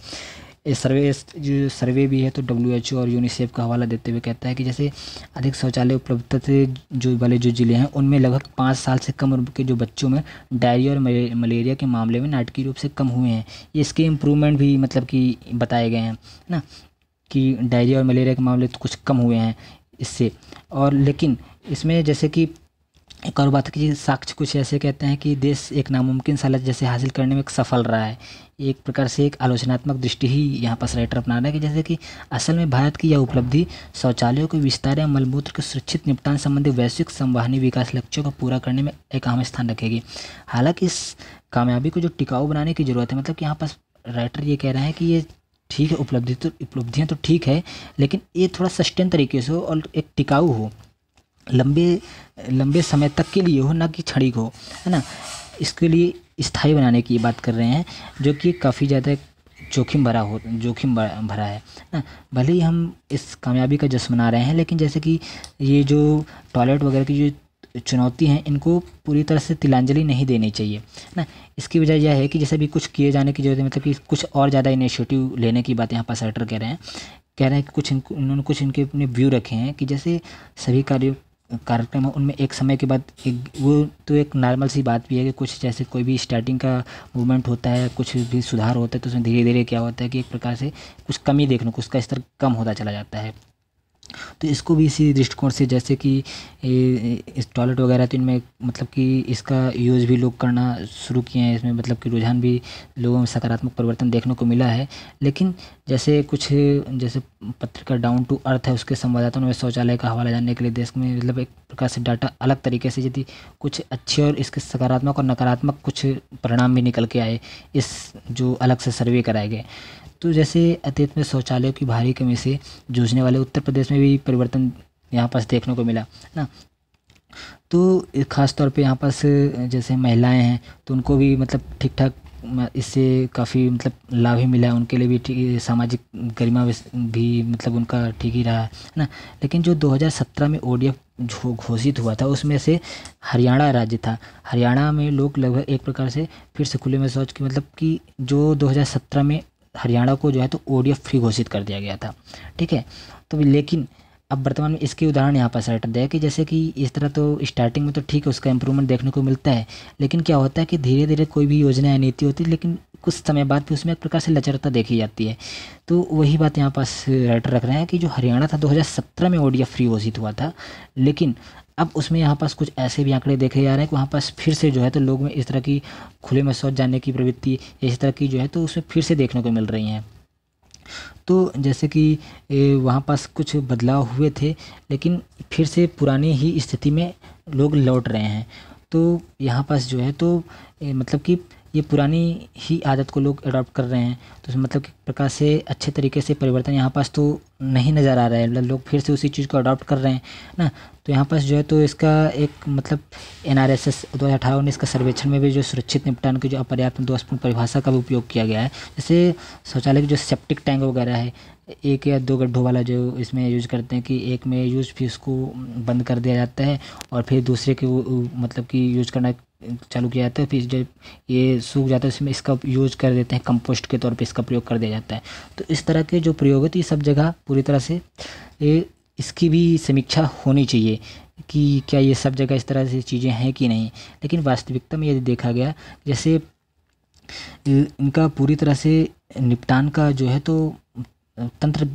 इस सर्वे जो सर्वे भी है तो डब्ल्यू और यूनिसेफ का हवाला देते हुए कहता है कि जैसे अधिक शौचालय उपलब्धता से जो वाले जो ज़िले हैं उनमें लगभग पाँच साल से कम उम्र के जो बच्चों में डायरिया और मलेरिया के मामले में नाटकीय रूप से कम हुए हैं इसके इम्प्रूवमेंट भी मतलब कि बताए गए हैं ना कि डायरिया और मलेरिया के मामले तो कुछ कम हुए हैं इससे और लेकिन इसमें जैसे कि एक और बात की साक्ष्य कुछ ऐसे कहते हैं कि देश एक नामुमकिन सलज जैसे हासिल करने में सफल रहा है एक प्रकार से एक आलोचनात्मक दृष्टि ही यहाँ पर राइटर अपना रहे हैं कि जैसे कि असल में भारत की यह उपलब्धि शौचालयों के विस्तार या मलमूत्र के सुरक्षित निपटान संबंधी वैश्विक संवाहनी विकास लक्ष्यों को पूरा करने में एक अहम स्थान रखेगी हालांकि इस कामयाबी को जो टिकाऊ बनाने की ज़रूरत है मतलब कि यहाँ पर राइटर ये कह रहे हैं कि ये ठीक है उपलब्धि तो उपलब्धियाँ तो ठीक है लेकिन ये थोड़ा सस्टेन तरीके से हो और एक टिकाऊ हो लंबे लंबे समय तक के लिए हो ना कि क्षणिक हो है ना इसके लिए स्थाई बनाने की बात कर रहे हैं जो कि काफ़ी ज़्यादा जोखिम भरा हो जोखिम भरा है ना भले ही हम इस कामयाबी का जश्न मना रहे हैं लेकिन जैसे कि ये जो टॉयलेट वगैरह की जो चुनौती हैं इनको पूरी तरह से तिलांजलि नहीं देनी चाहिए ना इसकी वजह यह है कि जैसे भी कुछ किए जाने की जरूरत है मतलब कि कुछ और ज़्यादा इनिशिएटिव लेने की बात यहाँ पर सेटर कह रहे हैं कह रहे हैं कि कुछ इनको उन्होंने कुछ इनके अपने व्यू रखे हैं कि जैसे सभी कार्यों कार्यक्रम है उनमें एक समय के बाद एक वो तो एक नॉर्मल सी बात भी है कि कुछ जैसे कोई भी स्टार्टिंग का मूवमेंट होता है कुछ भी सुधार होता है तो उसमें धीरे धीरे क्या होता है कि एक प्रकार से कुछ कमी देखने को उसका स्तर कम होता चला जाता है तो इसको भी इसी दृष्टिकोण से जैसे कि इस टॉयलेट वगैरह तो इनमें मतलब कि इसका यूज़ भी लोग करना शुरू किए हैं इसमें मतलब कि रुझान भी लोगों में सकारात्मक परिवर्तन देखने को मिला है लेकिन जैसे कुछ जैसे पत्रिका डाउन टू अर्थ है उसके संवाददाताओं में शौचालय का हवाला जानने के लिए देश में मतलब एक प्रकार से डाटा अलग तरीके से यदि कुछ अच्छे और इसके सकारात्मक और नकारात्मक कुछ परिणाम भी निकल के आए इस जो अलग से सर्वे कराए गए तो जैसे अतीत में शौचालयों की भारी कमी से जूझने वाले उत्तर प्रदेश में भी परिवर्तन यहाँ पास देखने को मिला ना तो ख़ास तौर पे यहाँ पास जैसे महिलाएं हैं तो उनको भी मतलब ठीक ठाक इससे काफ़ी मतलब लाभ ही मिला है उनके लिए भी सामाजिक गरिमा भी मतलब उनका ठीक ही रहा है ना लेकिन जो 2017 में ओडीएफ जो घोषित हुआ था उसमें से हरियाणा राज्य था हरियाणा में लोग लगभग एक प्रकार से फिर से खुले में सोच की मतलब कि जो 2017 में हरियाणा को जो है तो ओडिया फ्री घोषित कर दिया गया था ठीक है तो लेकिन अब वर्तमान में इसके उदाहरण यहाँ पर सेट दिया कि जैसे कि इस तरह तो स्टार्टिंग में तो ठीक है उसका इंप्रूवमेंट देखने को मिलता है लेकिन क्या होता है कि धीरे धीरे कोई भी योजना या नीति होती है लेकिन कुछ समय बाद भी उसमें एक प्रकार से लचरता देखी जाती है तो वही बात यहाँ पास राइटर रख रहे हैं कि जो हरियाणा था 2017 में ओडीएफ फ्री घोषित हुआ था लेकिन अब उसमें यहाँ पास कुछ ऐसे भी आंकड़े देखे जा रहे हैं कि वहाँ पास फिर से जो है तो लोग में इस तरह की खुले में शौच जाने की प्रवृत्ति इस तरह की जो है तो उसमें फिर से देखने को मिल रही हैं तो जैसे कि वहाँ पास कुछ बदलाव हुए थे लेकिन फिर से पुरानी ही स्थिति में लोग लौट रहे हैं तो यहाँ पास जो है तो मतलब कि ये पुरानी ही आदत को लोग अडॉप्ट कर रहे हैं तो मतलब कि प्रकार से अच्छे तरीके से परिवर्तन यहाँ पास तो नहीं नज़र आ रहा है मतलब लोग फिर से उसी चीज़ को अडॉप्ट कर रहे हैं ना तो यहाँ पास जो है तो इसका एक मतलब एन आर एस एस दो हज़ार अठारह उन्नीस का सर्वेक्षण में भी जो सुरक्षित निपटान की जो अपर्याप्त दोषपूर्ण परिभाषा का भी उपयोग किया गया है जैसे शौचालय की जो सेप्टिक टैंक वगैरह है एक या दो गड्ढों वाला जो इसमें यूज करते हैं कि एक में यूज फिर उसको बंद कर दिया जाता है और फिर दूसरे के मतलब कि यूज करना चालू किया जाता है फिर जब ये सूख जाता है उसमें इसका यूज कर देते हैं कंपोस्ट के तौर पे इसका प्रयोग कर दिया जाता है तो इस तरह के जो प्रयोग है तो ये सब जगह पूरी तरह से ये इसकी भी समीक्षा होनी चाहिए कि क्या ये सब जगह इस तरह से चीज़ें हैं कि नहीं लेकिन वास्तविकता में यदि देखा गया जैसे इनका पूरी तरह से निपटान का जो है तो तंत्र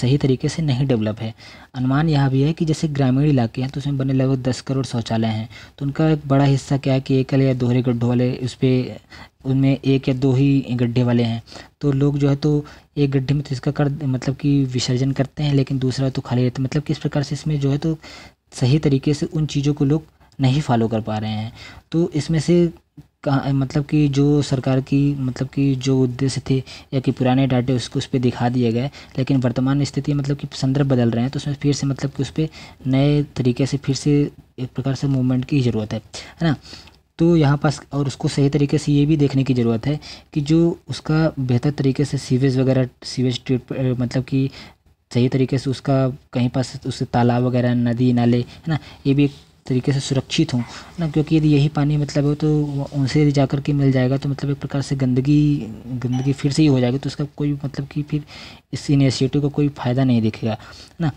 सही तरीके से नहीं डेवलप है अनुमान यह भी है कि जैसे ग्रामीण इलाके हैं तो उसमें बने लगभग दस करोड़ शौचालय हैं तो उनका एक बड़ा हिस्सा क्या है कि एकल या दोहरे गड्ढों वाले उस पर उनमें एक या दो ही गड्ढे वाले हैं तो लोग जो है तो एक गड्ढे में तो इसका कर मतलब कि विसर्जन करते हैं लेकिन दूसरा तो खाली रहता है मतलब किस प्रकार से इसमें जो है तो सही तरीके से उन चीज़ों को लोग नहीं फॉलो कर पा रहे हैं तो इसमें से कहाँ मतलब कि जो सरकार की मतलब कि जो उद्देश्य थे या कि पुराने डाटे उसको उस पर दिखा दिए गए लेकिन वर्तमान स्थिति मतलब कि संदर्भ बदल रहे हैं तो उसमें फिर से मतलब कि उस पर नए तरीके से फिर से एक प्रकार से मूवमेंट की ज़रूरत है है ना तो यहाँ पास और उसको सही तरीके से ये भी देखने की ज़रूरत है कि जो उसका बेहतर तरीके से सीवेज वगैरह सीवेज ट्रीट मतलब कि सही तरीके से उसका कहीं पास उससे तालाब वगैरह नदी नाले है ना ये भी एक तरीके से सुरक्षित हों ना क्योंकि यदि यही पानी मतलब हो तो उनसे यदि जा कर के मिल जाएगा तो मतलब एक प्रकार से गंदगी गंदगी फिर से ही हो जाएगी तो उसका कोई मतलब कि फिर इस इनिशिएटिव का को कोई फ़ायदा नहीं दिखेगा ना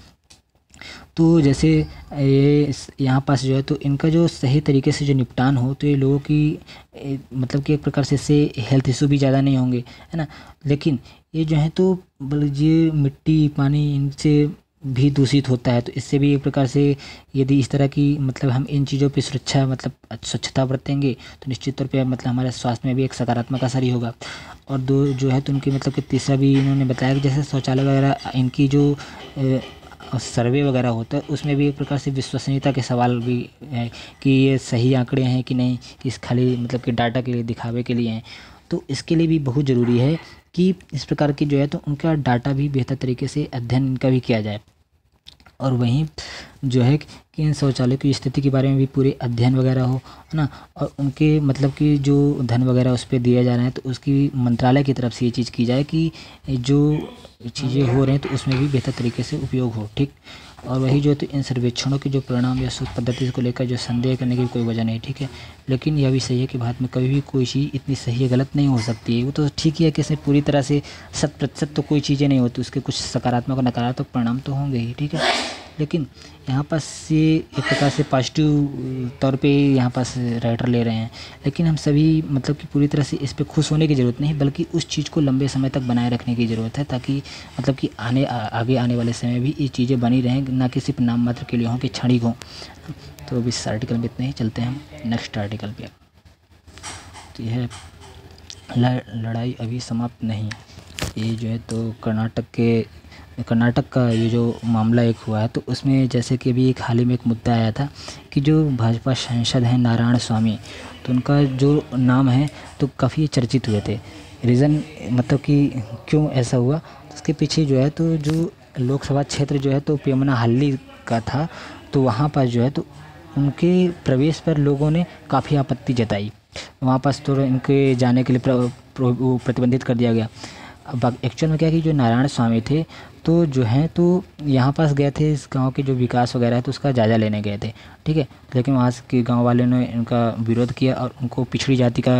तो जैसे ये यहाँ पास जो है तो इनका जो सही तरीके से जो निपटान हो तो ये लोगों की मतलब कि एक प्रकार से इससे हेल्थ इशू भी ज़्यादा नहीं होंगे है ना लेकिन ये जो है तो मतलब ये मिट्टी पानी इनसे भी दूषित होता है तो इससे भी एक प्रकार से यदि इस तरह की मतलब हम इन चीज़ों पे सुरक्षा मतलब स्वच्छता बरतेंगे तो निश्चित तौर पे मतलब हमारे स्वास्थ्य में भी एक सकारात्मक असर ही होगा और दो जो है तो उनकी मतलब कि तीसरा भी इन्होंने बताया कि जैसे शौचालय वगैरह इनकी जो सर्वे वगैरह होता है उसमें भी एक प्रकार से विश्वसनीयता के सवाल भी हैं कि ये सही आंकड़े हैं कि नहीं कि इस खाली मतलब कि डाटा के लिए दिखावे के लिए हैं तो इसके लिए भी बहुत ज़रूरी है कि इस प्रकार की जो है तो उनका डाटा भी बेहतर तरीके से अध्ययन इनका भी किया जाए और वहीं जो है कि इन शौचालयों की स्थिति के बारे में भी पूरे अध्ययन वगैरह हो है ना और उनके मतलब कि जो धन वगैरह उस पर दिया जा रहा है तो उसकी मंत्रालय की तरफ से ये चीज़ की जाए कि जो चीज़ें हो रही हैं तो उसमें भी बेहतर तरीके से उपयोग हो ठीक और वही जो तो इन सर्वेक्षणों के जो परिणाम या शोध पद्धति को लेकर जो संदेह करने की कोई वजह नहीं ठीक है लेकिन यह भी सही है कि भारत में कभी भी कोई चीज़ इतनी सही है गलत नहीं हो सकती है वो तो ठीक ही है कि इसमें पूरी तरह से शत प्रतिशत तो कोई चीज़ें नहीं होती उसके कुछ सकारात्मक और नकारात्मक परिणाम तो होंगे ही ठीक है लेकिन यहाँ पास से एक प्रकार से पॉजिटिव तौर पे यहाँ पास राइटर ले रहे हैं लेकिन हम सभी मतलब कि पूरी तरह से इस पर खुश होने की ज़रूरत नहीं बल्कि उस चीज़ को लंबे समय तक बनाए रखने की ज़रूरत है ताकि मतलब कि आने आ, आगे आने वाले समय भी ये चीज़ें बनी रहें ना कि सिर्फ नाम मात्र के लिए हों कि क्षणिक हों तो इस आर्टिकल में इतने ही चलते हैं हम नेक्स्ट आर्टिकल पर तो यह लड़ाई अभी समाप्त नहीं ये जो है तो कर्नाटक के कर्नाटक का ये जो मामला एक हुआ है तो उसमें जैसे कि अभी एक हाल ही में एक मुद्दा आया था कि जो भाजपा सांसद हैं नारायण स्वामी तो उनका जो नाम है तो काफ़ी चर्चित हुए थे रीज़न मतलब कि क्यों ऐसा हुआ तो उसके पीछे जो है तो जो लोकसभा क्षेत्र जो है तो हल्ली का था तो वहाँ पर जो है तो उनके प्रवेश पर लोगों ने काफ़ी आपत्ति जताई वहाँ पास तो इनके जाने के लिए प्रतिबंधित कर दिया गया अब एक्चुअल में क्या कि जो नारायण स्वामी थे तो जो है तो यहाँ पास गए थे इस गांव के जो विकास वगैरह है तो उसका जायज़ा लेने गए थे ठीक है लेकिन वहाँ के गांव वाले ने उनका विरोध किया और उनको पिछड़ी जाति का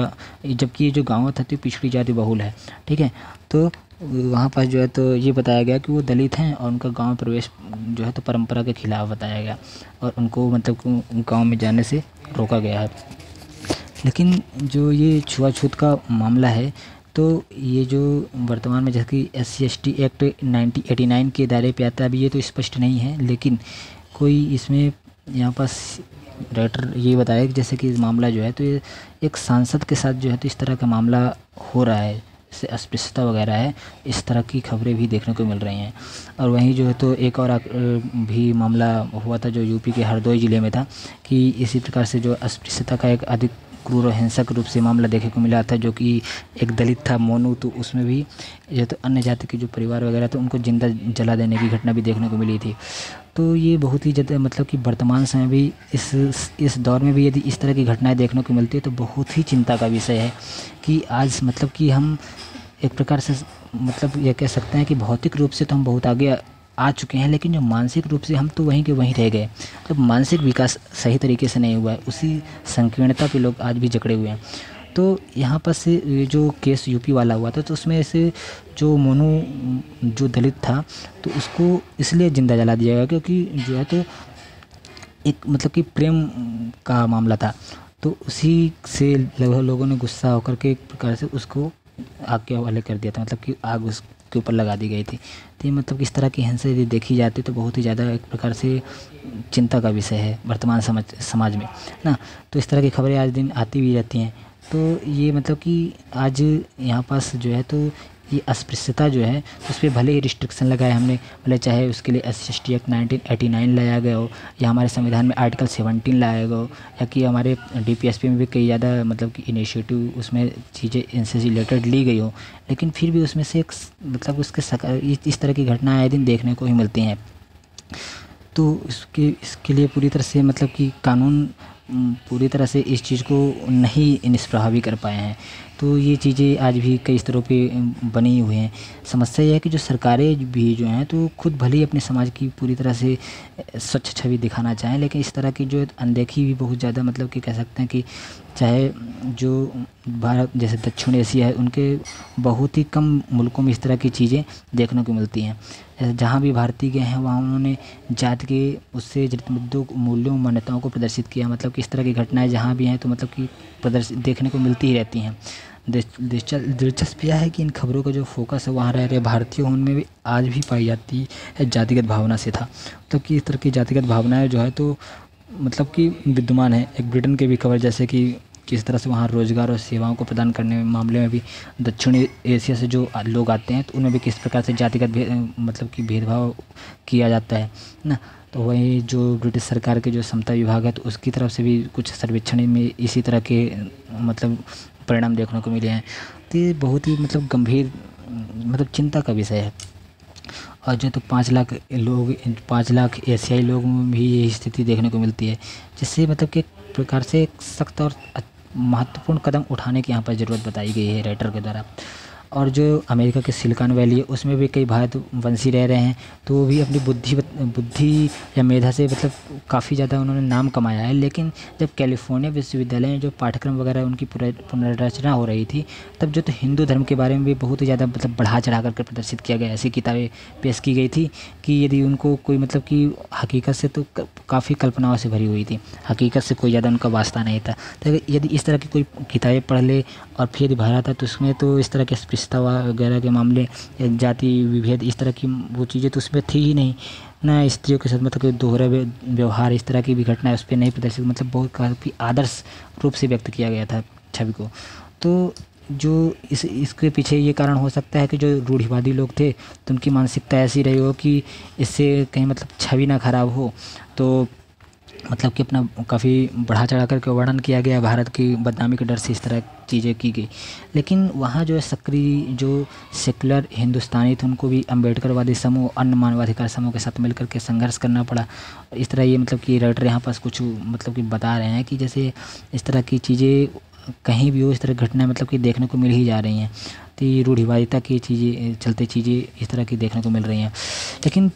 जबकि ये जो गांव था तो पिछड़ी जाति बहुल है ठीक है तो वहाँ पास जो है तो ये बताया गया कि वो दलित हैं और उनका गाँव प्रवेश जो है तो परम्परा के खिलाफ बताया गया और उनको मतलब गाँव में जाने से रोका गया है लेकिन जो ये छुआछूत का मामला है तो ये जो वर्तमान में जैसे कि एस सी एक्ट 1989 के दायरे पे आता है अभी ये तो स्पष्ट नहीं है लेकिन कोई इसमें यहाँ पास राइटर ये बताया कि जैसे कि मामला जो है तो ये एक सांसद के साथ जो है तो इस तरह का मामला हो रहा है जैसे अस्पृश्यता वगैरह है इस तरह की खबरें भी देखने को मिल रही हैं और वहीं जो है तो एक और भी मामला हुआ था जो यूपी के हरदोई ज़िले में था कि इसी प्रकार से जो अस्पृश्यता का एक अधिक क्रूर और हिंसक रूप से मामला देखने को मिला था जो कि एक दलित था मोनू तो उसमें भी जो तो अन्य जाति के जो परिवार वगैरह थे उनको जिंदा जला देने की घटना भी देखने को मिली थी तो ये बहुत ही ज़्यादा मतलब कि वर्तमान समय भी इस इस दौर में भी यदि इस तरह की घटनाएं देखने को मिलती है तो बहुत ही चिंता का विषय है कि आज मतलब कि हम एक प्रकार से मतलब ये कह सकते हैं कि भौतिक रूप से तो हम बहुत आगे आ चुके हैं लेकिन जो मानसिक रूप से हम तो वहीं के वहीं रह गए जब मानसिक विकास सही तरीके से नहीं हुआ है उसी संकीर्णता पे लोग आज भी जकड़े हुए हैं तो यहाँ पर से जो केस यूपी वाला हुआ था तो उसमें से जो मोनू जो दलित था तो उसको इसलिए ज़िंदा जला दिया गया क्योंकि जो है तो एक मतलब कि प्रेम का मामला था तो उसी से लगभग लोगों ने गुस्सा होकर के एक प्रकार से उसको आग के हवाले कर दिया था मतलब कि आग उस के ऊपर लगा दी गई थी तो ये मतलब किस तरह की हिंसा यदि देखी जाती तो बहुत ही ज़्यादा एक प्रकार से चिंता का विषय है वर्तमान समाज समाज में ना तो इस तरह की खबरें आज दिन आती भी रहती हैं तो ये मतलब कि आज यहाँ पास जो है तो ये अस्पृश्यता जो है उस पर भले ही रिस्ट्रिक्शन लगाए हमने भले चाहे उसके लिए S S T act nineteen eighty nine लाया गया हो या हमारे संविधान में आर्टिकल सेवनटीन लाया गया हो या कि हमारे डी पी एस पी में भी कई ज़्यादा मतलब कि इनिशिएटिव उसमें चीज़ें इनसे रिलेटेड ली गई हो लेकिन फिर भी उसमें से एक मतलब उसके इस तरह की घटनाएँ आए दिन देखने को ही मिलती हैं तो इसके इसके लिए पूरी तरह से मतलब कि कानून पूरी तरह से इस चीज़ को नहीं निष्प्रभावी कर पाए हैं तो ये चीज़ें आज भी कई स्तरों पे बनी हुई हैं समस्या यह है कि जो सरकारें भी जो हैं तो खुद भले ही अपने समाज की पूरी तरह से स्वच्छ छवि दिखाना चाहें लेकिन इस तरह की जो अनदेखी भी बहुत ज़्यादा मतलब कि कह सकते हैं कि चाहे जो भारत जैसे दक्षिण एशिया है उनके बहुत ही कम मुल्कों में इस तरह की चीज़ें देखने को मिलती हैं जहाँ भी भारतीय गए हैं वहाँ उन्होंने जात के उससे जित मुद्दों मूल्यों मान्यताओं को प्रदर्शित किया मतलब कि इस तरह की घटनाएं जहाँ भी हैं तो मतलब कि प्रदर्शित देखने को मिलती ही रहती हैं दिलचस्प यह है कि इन खबरों का जो फोकस है वहाँ रह रहे भारतीय उनमें भी आज भी पाई जाती है जातिगत भावना से था तो कि इस तरह की जातिगत भावनाएँ जो है तो मतलब कि विद्यमान है एक ब्रिटेन के भी खबर जैसे कि किस तरह से वहाँ रोज़गार और सेवाओं को प्रदान करने में मामले में भी दक्षिणी एशिया से जो लोग आते हैं तो उनमें भी किस प्रकार से जातिगत मतलब कि भेदभाव किया जाता है ना तो वही जो ब्रिटिश सरकार के जो समता विभाग है तो उसकी तरफ से भी कुछ सर्वेक्षण में इसी तरह के मतलब परिणाम देखने को मिले हैं तो ये बहुत ही मतलब गंभीर मतलब चिंता का विषय है और जो तो पाँच लाख लोग पाँच लाख एशियाई लोग में भी यही स्थिति देखने को मिलती है जिससे मतलब कि प्रकार से सख्त और महत्वपूर्ण कदम उठाने की यहाँ पर ज़रूरत बताई गई है राइटर के द्वारा और जो अमेरिका के सिलिकॉन वैली है उसमें भी कई भारत वंशी रह रहे हैं तो वो भी अपनी बुद्धि बुद्धि या मेधा से मतलब काफ़ी ज़्यादा उन्होंने नाम कमाया है लेकिन जब कैलिफोर्निया विश्वविद्यालय में जो पाठ्यक्रम वगैरह उनकी पुनर्रचना हो रही थी तब जो तो हिंदू धर्म के बारे में भी बहुत ही ज़्यादा मतलब बढ़ा चढ़ा करके प्रदर्शित किया गया ऐसी किताबें पेश की गई थी कि यदि उनको कोई मतलब कि हकीकत से तो काफ़ी कल्पनाओं से भरी हुई थी हकीकत से कोई ज़्यादा उनका वास्ता नहीं था तो यदि इस तरह की कोई किताबें पढ़ ले और फिर भरा था तो उसमें तो इस तरह के पिछड़ा वगैरह के मामले जाति विभेद इस तरह की वो चीज़ें तो उसमें थी ही नहीं ना स्त्रियों के साथ मतलब कोई दोहरा व्यवहार इस तरह की भी घटना उस पर नहीं प्रदर्शित मतलब बहुत काफ़ी आदर्श रूप से व्यक्त किया गया था छवि को तो जो इस इसके पीछे ये कारण हो सकता है कि जो रूढ़िवादी लोग थे तो उनकी मानसिकता ऐसी रही हो कि इससे कहीं मतलब छवि ना खराब हो तो मतलब कि अपना काफ़ी बढ़ा चढ़ा करके वर्णन किया गया भारत की बदनामी के डर से इस तरह चीज़ें की गई लेकिन वहाँ जो सक्रिय जो सेकुलर हिंदुस्तानी थे उनको भी अम्बेडकरवादी समूह अन्य मानवाधिकार समूह के साथ मिलकर के संघर्ष करना पड़ा इस तरह ये मतलब कि राइटर यहाँ पास कुछ मतलब कि बता रहे हैं कि जैसे इस तरह की चीज़ें कहीं भी हो इस तरह घटनाएं मतलब कि देखने को मिल ही जा रही हैं तो रूढ़िवादिता की चीज़ें चलते चीज़ें इस तरह की देखने को मिल रही हैं लेकिन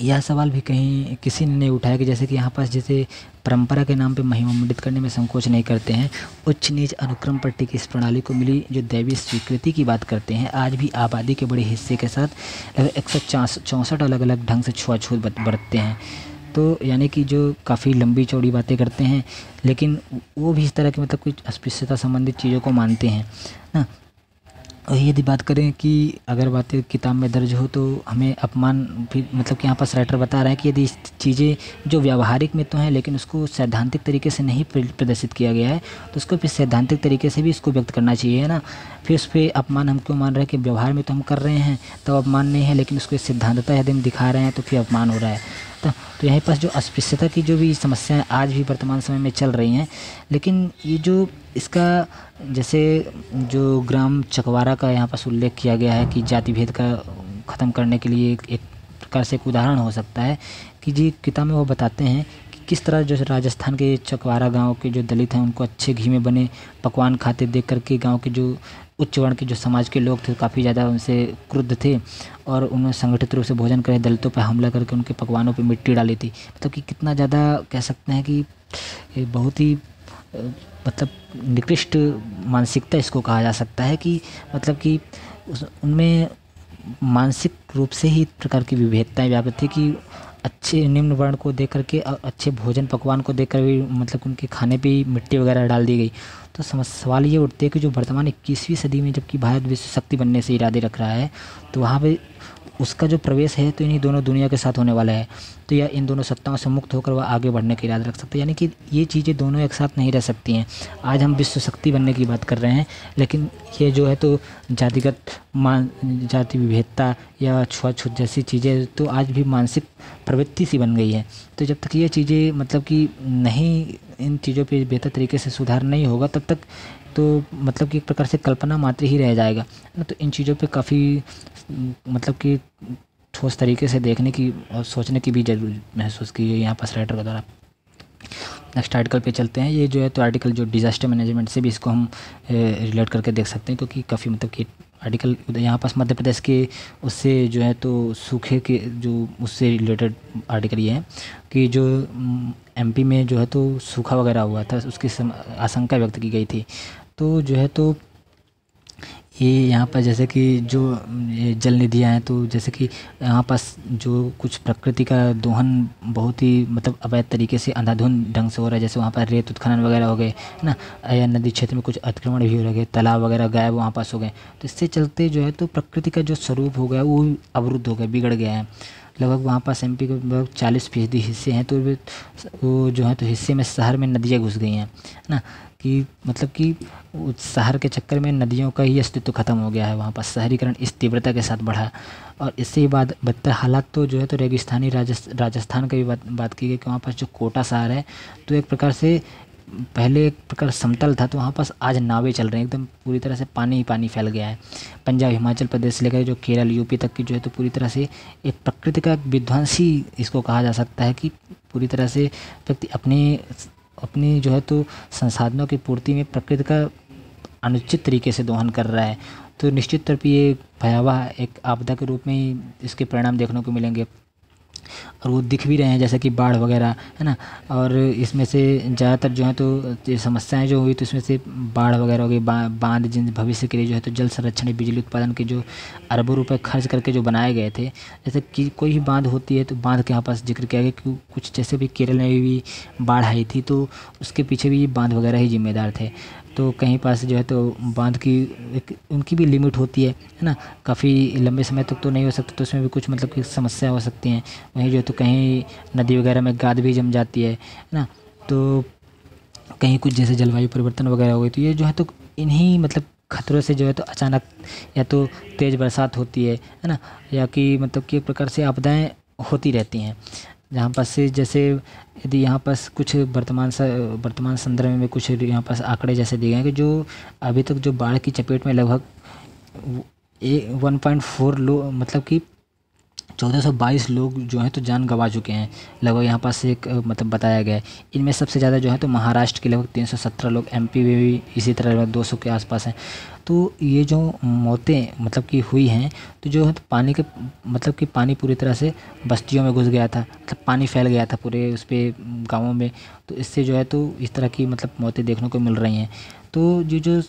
यह सवाल भी कहीं किसी ने नहीं उठाया कि जैसे कि यहाँ पास जैसे परंपरा के नाम पर महिमामंडित करने में संकोच नहीं करते हैं उच्च नीच अनुक्रम पर की इस प्रणाली को मिली जो दैवी स्वीकृति की बात करते हैं आज भी आबादी के बड़े हिस्से के साथ लगभग एक चौंसठ अलग अलग ढंग से छुआछूत बरतते हैं तो यानी कि जो काफ़ी लंबी चौड़ी बातें करते हैं लेकिन वो भी इस तरह के मतलब कुछ अस्पृश्यता संबंधित चीज़ों को मानते हैं ना और यदि बात करें कि अगर बातें किताब में दर्ज हो तो हमें अपमान भी मतलब कि यहाँ पर राइटर बता रहा है कि यदि चीज़ें जो व्यावहारिक में तो हैं लेकिन उसको सैद्धांतिक तरीके से नहीं प्रदर्शित किया गया है तो उसको फिर सैद्धांतिक तरीके से भी इसको व्यक्त करना चाहिए है ना फिर उस पर अपमान हम क्यों मान रहे हैं कि व्यवहार में तो हम कर रहे हैं तब तो अपमान नहीं है लेकिन उसको सिद्धांतता यदि हम दिखा रहे हैं तो फिर अपमान हो रहा है सकता तो, तो यहाँ पास जो अस्पृश्यता की जो भी समस्याएं आज भी वर्तमान समय में चल रही हैं लेकिन ये जो इसका जैसे जो ग्राम चकवारा का यहाँ पास उल्लेख किया गया है कि जाति भेद का ख़त्म करने के लिए एक प्रकार से एक उदाहरण हो सकता है कि जी किताब में वो बताते हैं कि किस तरह जो राजस्थान के चकवारा गांव के जो दलित हैं उनको अच्छे घी में बने पकवान खाते देख करके गांव के जो उच्च वर्ण के जो समाज के लोग थे काफ़ी ज़्यादा उनसे क्रुद्ध थे और उन्होंने संगठित रूप से भोजन करे दलितों पर हमला करके उनके पकवानों पर मिट्टी डाली थी मतलब कि कितना ज़्यादा कह सकते हैं कि बहुत ही मतलब निकृष्ट मानसिकता इसको कहा जा सकता है कि मतलब कि उनमें मानसिक रूप से ही प्रकार की विभेदताएँ व्याप्त थी कि अच्छे निम्न वर्ण को देख करके और अच्छे भोजन पकवान को देख कर भी मतलब उनके खाने पे मिट्टी वगैरह डाल दी गई तो सवाल ये उठते हैं कि जो वर्तमान इक्कीसवीं सदी में जबकि भारत विश्व शक्ति बनने से इरादे रख रहा है तो वहाँ पर उसका जो प्रवेश है तो इन्हीं दोनों दुनिया के साथ होने वाला है तो या इन दोनों सत्ताओं से मुक्त होकर वह आगे बढ़ने का इरादा रख सकते हैं यानी कि ये चीज़ें दोनों एक साथ नहीं रह सकती हैं आज हम विश्व शक्ति बनने की बात कर रहे हैं लेकिन ये जो है तो जातिगत मान जाति विभेदता या छुआछूत जैसी चीज़ें तो आज भी मानसिक प्रवृत्ति सी बन गई है तो जब तक ये चीज़ें मतलब कि नहीं इन चीज़ों पर बेहतर तरीके से सुधार नहीं होगा तब तक तो मतलब कि एक प्रकार से कल्पना मात्र ही रह जाएगा ना तो इन चीज़ों पे काफ़ी मतलब कि ठोस तरीके से देखने की और सोचने की भी जरूर महसूस की है यहाँ पर राइटर के द्वारा नेक्स्ट आर्टिकल पे चलते हैं ये जो है तो आर्टिकल जो डिज़ास्टर मैनेजमेंट से भी इसको हम रिलेट करके देख सकते हैं क्योंकि काफ़ी मतलब कि आर्टिकल यहाँ पास मध्य प्रदेश के उससे जो है तो सूखे के जो उससे रिलेटेड आर्टिकल ये है कि जो एमपी में जो है तो सूखा वगैरह हुआ था उसकी आशंका व्यक्त की गई थी तो जो है तो ये यहाँ पर जैसे कि जो जल निधियाँ हैं तो जैसे कि यहाँ पास जो कुछ प्रकृति का दोहन बहुत ही मतलब अवैध तरीके से अंधाधुन ढंग से हो रहा है जैसे वहाँ पर रेत उत्खनन वगैरह हो गए है ना या नदी क्षेत्र में कुछ अतिक्रमण भी हो रहे तालाब वगैरह गायब वहाँ पास हो गए तो इससे चलते जो है तो प्रकृति का जो स्वरूप हो गया वो अवरुद्ध हो गया बिगड़ गया है लगभग वहाँ पास एम के लगभग चालीस फीसदी हिस्से हैं तो वो जो है तो हिस्से में शहर में नदियाँ घुस गई हैं है ना कि मतलब कि शहर के चक्कर में नदियों का ही अस्तित्व ख़त्म हो गया है वहाँ पर शहरीकरण इस तीव्रता के साथ बढ़ा और इससे ही बात बदतर हालात तो जो है तो रेगिस्तानी राजस्थान का भी बात बात की गई कि वहाँ पर जो कोटा शहर है तो एक प्रकार से पहले एक प्रकार समतल था तो वहाँ पास आज नावें चल रहे हैं एकदम पूरी तरह से पानी ही पानी फैल गया है पंजाब हिमाचल प्रदेश से लेकर जो केरल यूपी तक की जो है तो पूरी तरह से एक प्रकृति का विध्वंसी इसको कहा जा सकता है कि पूरी तरह से व्यक्ति अपने अपनी जो है तो संसाधनों की पूर्ति में प्रकृति का अनुचित तरीके से दोहन कर रहा है तो निश्चित तौर पर ये भयावह एक आपदा के रूप में ही इसके परिणाम देखने को मिलेंगे और वो दिख भी रहे हैं जैसे कि बाढ़ वगैरह है ना और इसमें से ज़्यादातर जो है तो समस्याएं जो हुई तो इसमें से बाढ़ वगैरह हो गई बा, बांध जिन भविष्य के लिए जो है तो जल संरक्षण बिजली उत्पादन के जो अरबों रुपए खर्च करके जो बनाए गए थे जैसे कि कोई भी बांध होती है तो बांध के यहाँ पास जिक्र किया गया कि कुछ जैसे भी केरल में भी बाढ़ आई थी तो उसके पीछे भी बांध वगैरह ही जिम्मेदार थे तो कहीं पास जो है तो बांध की एक उनकी भी लिमिट होती है है ना काफ़ी लंबे समय तक तो नहीं हो सकता तो उसमें भी कुछ मतलब की समस्या हो सकती हैं वहीं जो तो कहीं नदी वगैरह में गाद भी जम जाती है ना तो कहीं कुछ जैसे जलवायु परिवर्तन वगैरह हो गई तो ये जो है तो इन्हीं मतलब खतरों से जो है तो अचानक या तो तेज़ बरसात होती है है ना या कि मतलब कि एक प्रकार से आपदाएं होती रहती हैं जहाँ पास से जैसे यदि यहाँ पास कुछ वर्तमान वर्तमान संदर्भ में कुछ यहाँ पास आंकड़े जैसे दिए गए कि जो अभी तक जो बाढ़ की चपेट में लगभग ए वन पॉइंट फोर लो मतलब कि चौदह सौ बाईस लोग जो हैं तो जान गंवा चुके हैं लगभग यहाँ पास एक मतलब बताया गया है इनमें सबसे ज़्यादा जो है तो महाराष्ट्र के लगभग तीन सौ सत्रह लोग एम पी में भी इसी तरह दो सौ के आसपास हैं तो ये जो मौतें मतलब कि हुई हैं तो जो है तो पानी के मतलब कि पानी पूरी तरह से बस्तियों में घुस गया था मतलब पानी फैल गया था पूरे उस पर गाँवों में तो इससे जो है तो इस तरह की मतलब मौतें देखने को मिल रही हैं तो ये जो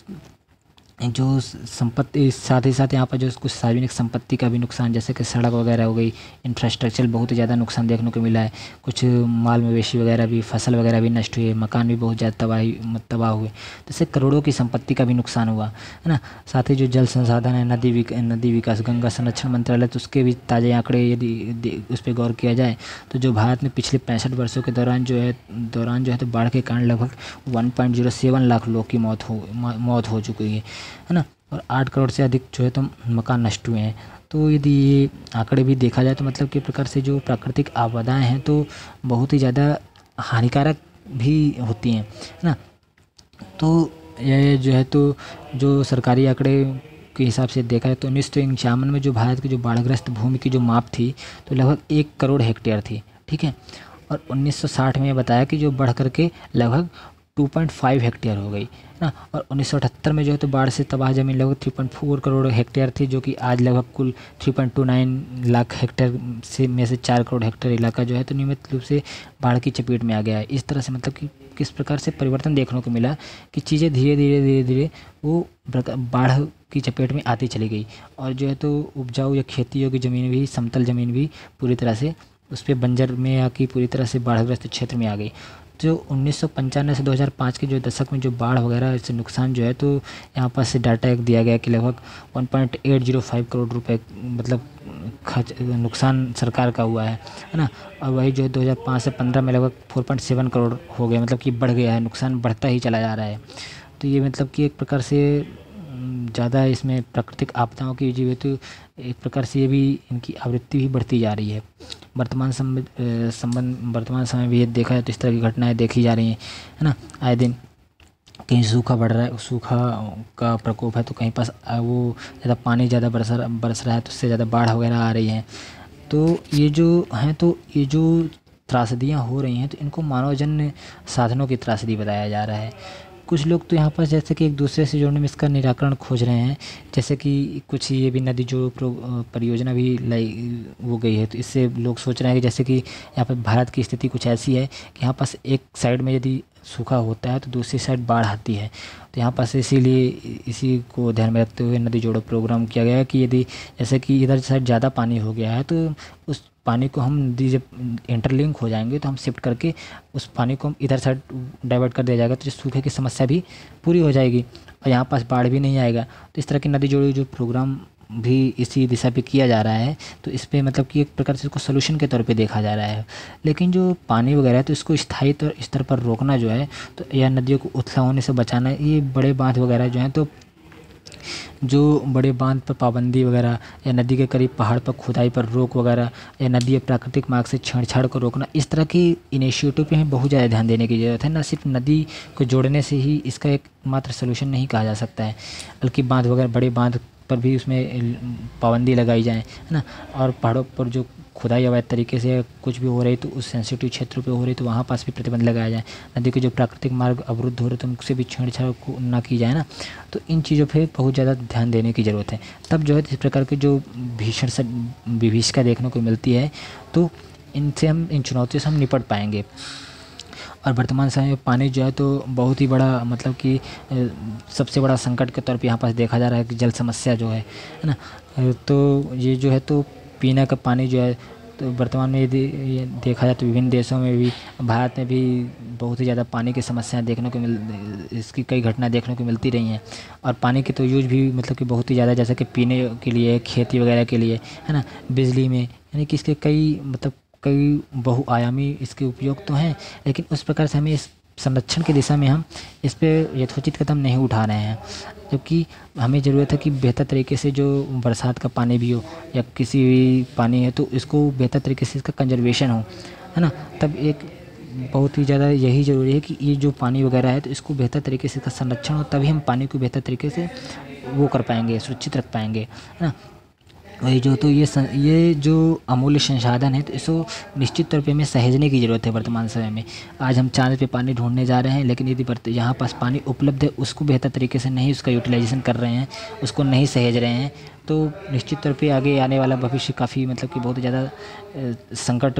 जो संपत्ति साथ ही साथ यहाँ पर जो कुछ सार्वजनिक संपत्ति का भी नुकसान जैसे कि सड़क वगैरह हो गई इंफ्रास्ट्रक्चर बहुत ही ज़्यादा नुकसान देखने को मिला है कुछ माल मवेशी वगैरह भी फसल वगैरह भी नष्ट हुए मकान भी बहुत ज़्यादा तबाही तबाह हुए जैसे करोड़ों की संपत्ति का भी नुकसान हुआ है ना साथ ही जो जल संसाधन है नदी विक, नदी विकास गंगा संरक्षण मंत्रालय तो उसके भी ताज़े आंकड़े यदि उस पर गौर किया जाए तो जो भारत में पिछले पैंसठ वर्षों के दौरान जो है दौरान जो है तो बाढ़ के कारण लगभग वन लाख लोग की मौत हो मौत हो चुकी है है ना और आठ करोड़ से अधिक जो है तो मकान नष्ट हुए हैं तो यदि ये आंकड़े भी देखा जाए तो मतलब कि प्रकार से जो प्राकृतिक आपदाएँ हैं तो बहुत ही ज़्यादा हानिकारक भी होती हैं है ना तो यह जो है तो जो सरकारी आंकड़े के हिसाब से देखा है तो उन्नीस सौ इक्यावन में जो भारत की जो बाढ़ग्रस्त भूमि की जो माप थी तो लगभग एक करोड़ हेक्टेयर थी ठीक है और 1960 में बताया कि जो बढ़ करके लगभग 2.5 हेक्टेयर हो गई ना और उन्नीस में जो है तो बाढ़ से तबाह ज़मीन लगभग 3.4 करोड़ हेक्टेयर थी जो कि आज लगभग कुल 3.29 लाख हेक्टेयर से में से चार करोड़ हेक्टेयर इलाका जो है तो नियमित रूप से बाढ़ की चपेट में आ गया है इस तरह से मतलब कि किस प्रकार से परिवर्तन देखने को मिला कि चीज़ें धीरे धीरे धीरे धीरे वो बाढ़ की चपेट में आती चली गई और जो है तो उपजाऊ या खेती योग्य ज़मीन भी समतल ज़मीन भी पूरी तरह से उस पर बंजर में या कि पूरी तरह से बाढ़ग्रस्त क्षेत्र में आ गई जो उन्नीस से 2005 के जो दशक में जो बाढ़ वगैरह से नुकसान जो है तो यहाँ पर से डाटा एक दिया गया कि लगभग 1.805 करोड़ रुपए मतलब खर्च नुकसान सरकार का हुआ है है ना और वही जो 2005 से 15 में लगभग 4.7 करोड़ हो गया मतलब कि बढ़ गया है नुकसान बढ़ता ही चला जा रहा है तो ये मतलब कि एक प्रकार से ज़्यादा इसमें प्राकृतिक आपदाओं की जीवित एक प्रकार से ये भी इनकी आवृत्ति भी बढ़ती जा रही है वर्तमान संबंध वर्तमान समय में ये देखा जाए तो इस तरह की घटनाएं देखी जा रही हैं है ना आए दिन कहीं सूखा बढ़ रहा है सूखा का प्रकोप है तो कहीं पास वो ज़्यादा पानी ज़्यादा बरस बरस रहा है तो उससे ज़्यादा बाढ़ वगैरह आ रही है तो ये जो हैं तो ये जो त्रासदियाँ हो रही हैं तो इनको मानवजन्य साधनों की त्रासदी बताया जा रहा है कुछ लोग तो यहाँ पर जैसे कि एक दूसरे से जोड़ने में इसका निराकरण खोज रहे हैं जैसे कि कुछ ये भी नदी जो परियोजना भी लाई वो गई है तो इससे लोग सोच रहे हैं कि जैसे कि यहाँ पर भारत की स्थिति कुछ ऐसी है कि यहाँ पास एक साइड में यदि सूखा होता है तो दूसरी साइड बाढ़ आती है तो यहाँ पास इसीलिए इसी को ध्यान में रखते हुए नदी जोड़ो प्रोग्राम किया गया कि यदि जैसे कि इधर साइड ज़्यादा पानी हो गया है तो उस पानी को हम जब इंटरलिंक हो जाएंगे तो हम शिफ्ट करके उस पानी को हम इधर साइड डाइवर्ट कर दिया जाएगा तो सूखे की समस्या भी पूरी हो जाएगी और यहाँ पास बाढ़ भी नहीं आएगा तो इस तरह की नदी जोड़ी जो प्रोग्राम भी इसी दिशा पे किया जा रहा है तो इस पर मतलब कि एक प्रकार से इसको सोल्यूशन के तौर पे देखा जा रहा है लेकिन जो पानी वगैरह है तो इसको स्थायी तौर स्तर पर रोकना जो है तो या नदियों को उत्साह होने से बचाना ये बड़े बांध वगैरह जो हैं तो जो बड़े बांध पर पाबंदी वगैरह या नदी के करीब पहाड़ पर खुदाई पर रोक वगैरह या नदी या प्राकृतिक मार्ग से छेड़छाड़ को रोकना इस तरह की इनिशिएटिव पे हमें बहुत ज़्यादा ध्यान देने की ज़रूरत है ना सिर्फ नदी को जोड़ने से ही इसका एक मात्र सोल्यूशन नहीं कहा जा सकता है बल्कि बांध वगैरह बड़े बांध पर भी उसमें पाबंदी लगाई जाए है ना और पहाड़ों पर जो खुदाई अवैध तरीके से कुछ भी हो रही तो उस सेंसिटिव क्षेत्र पे हो रही तो वहाँ पास भी प्रतिबंध लगाया जाए नदी के जो प्राकृतिक मार्ग अवरुद्ध हो रहे तो उनसे भी छेड़छाड़ ना की जाए ना तो इन चीज़ों पर बहुत ज़्यादा ध्यान देने की ज़रूरत है तब जो है इस प्रकार की जो भीषण सब विभीषिका देखने को मिलती है तो इनसे हम इन चुनौतियों से हम निपट पाएंगे और वर्तमान समय में पानी जो है तो बहुत ही बड़ा मतलब कि सबसे बड़ा संकट के तौर पर यहाँ पास देखा जा रहा है कि जल समस्या जो है है ना तो ये जो है तो पीने का पानी जो है तो वर्तमान में यदि देखा जाए तो विभिन्न देशों में भी भारत में भी बहुत ही ज़्यादा पानी की समस्याएं देखने को मिल इसकी कई घटनाएं देखने को मिलती रही हैं और पानी की तो यूज़ भी मतलब कि बहुत ही ज़्यादा जैसे कि पीने के लिए खेती वगैरह के लिए है ना बिजली में यानी कि इसके कई मतलब कई बहुआयामी इसके उपयोग तो हैं लेकिन उस प्रकार से हमें इस संरक्षण की दिशा में हम इस पर यथोचित कदम नहीं उठा रहे हैं जबकि हमें ज़रूरत है कि बेहतर तरीके से जो बरसात का पानी भी हो या किसी भी पानी है तो इसको बेहतर तरीके से इसका कंजर्वेशन हो है ना तब एक बहुत ही ज़्यादा यही ज़रूरी है कि ये जो पानी वगैरह है तो इसको बेहतर तरीके से इसका संरक्षण हो तभी हम पानी को बेहतर तरीके से वो कर पाएंगे सुरक्षित रख पाएंगे है ना वही जो तो ये स, ये जो अमूल्य संसाधन है तो इसको निश्चित तौर पे हमें सहेजने की ज़रूरत है वर्तमान समय में आज हम चांद पे पानी ढूंढने जा रहे हैं लेकिन यदि यहाँ पास पानी उपलब्ध है उसको बेहतर तरीके से नहीं उसका यूटिलाइजेशन कर रहे हैं उसको नहीं सहेज रहे हैं तो निश्चित तौर पर आगे आने वाला भविष्य काफ़ी मतलब कि बहुत ज़्यादा संकट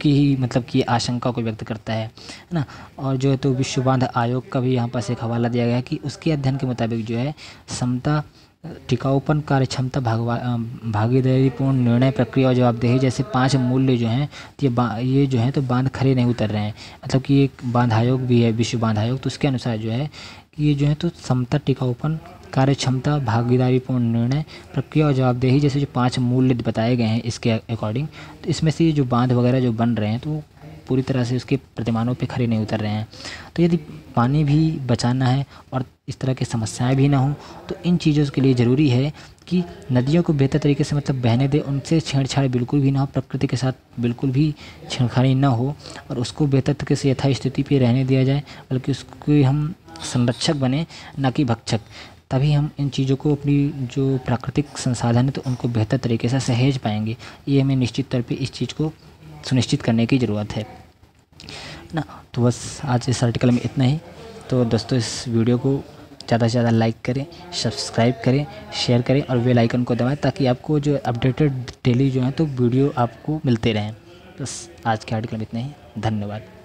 की ही मतलब कि आशंका को व्यक्त करता है ना और जो है तो विश्व बांध आयोग का भी यहाँ पास एक हवाला दिया गया है कि उसके अध्ययन के मुताबिक जो है समता टिकाऊपन कार्यक्षमता भागवा भागीदारीपूर्ण निर्णय प्रक्रिया और जवाबदेही जैसे पांच मूल्य जो हैं ये ये जो हैं तो बांध खड़े नहीं उतर रहे हैं मतलब कि एक बांध आयोग भी है विश्व बांध आयोग तो उसके अनुसार जो है कि ये जो है तो समता टिकाऊपन कार्यक्षमता भागीदारीपूर्ण निर्णय प्रक्रिया और जवाबदेही जैसे जो पाँच मूल्य बताए गए हैं इसके अकॉर्डिंग तो इसमें से ये जो बांध वगैरह जो बन रहे हैं तो पूरी तरह से उसके प्रतिमानों पे खड़े नहीं उतर रहे हैं तो यदि पानी भी बचाना है और इस तरह की समस्याएं भी ना हों तो इन चीज़ों के लिए ज़रूरी है कि नदियों को बेहतर तरीके से मतलब बहने दें उनसे छेड़छाड़ बिल्कुल भी ना हो प्रकृति के साथ बिल्कुल भी छेड़खानी ना हो और उसको बेहतर तरीके से यथास्थिति पर रहने दिया जाए बल्कि उसके हम संरक्षक बने ना कि भक्षक तभी हम इन चीज़ों को अपनी जो प्राकृतिक संसाधन है तो उनको बेहतर तरीके से सहेज पाएंगे ये हमें निश्चित तौर पे इस चीज़ को सुनिश्चित करने की ज़रूरत है ना तो बस आज इस आर्टिकल में इतना ही तो दोस्तों इस वीडियो को ज़्यादा से ज़्यादा लाइक करें सब्सक्राइब करें शेयर करें और वे लाइकन को दबाएं ताकि आपको जो अपडेटेड डेली जो है तो वीडियो आपको मिलते रहें बस आज के आर्टिकल में इतना ही धन्यवाद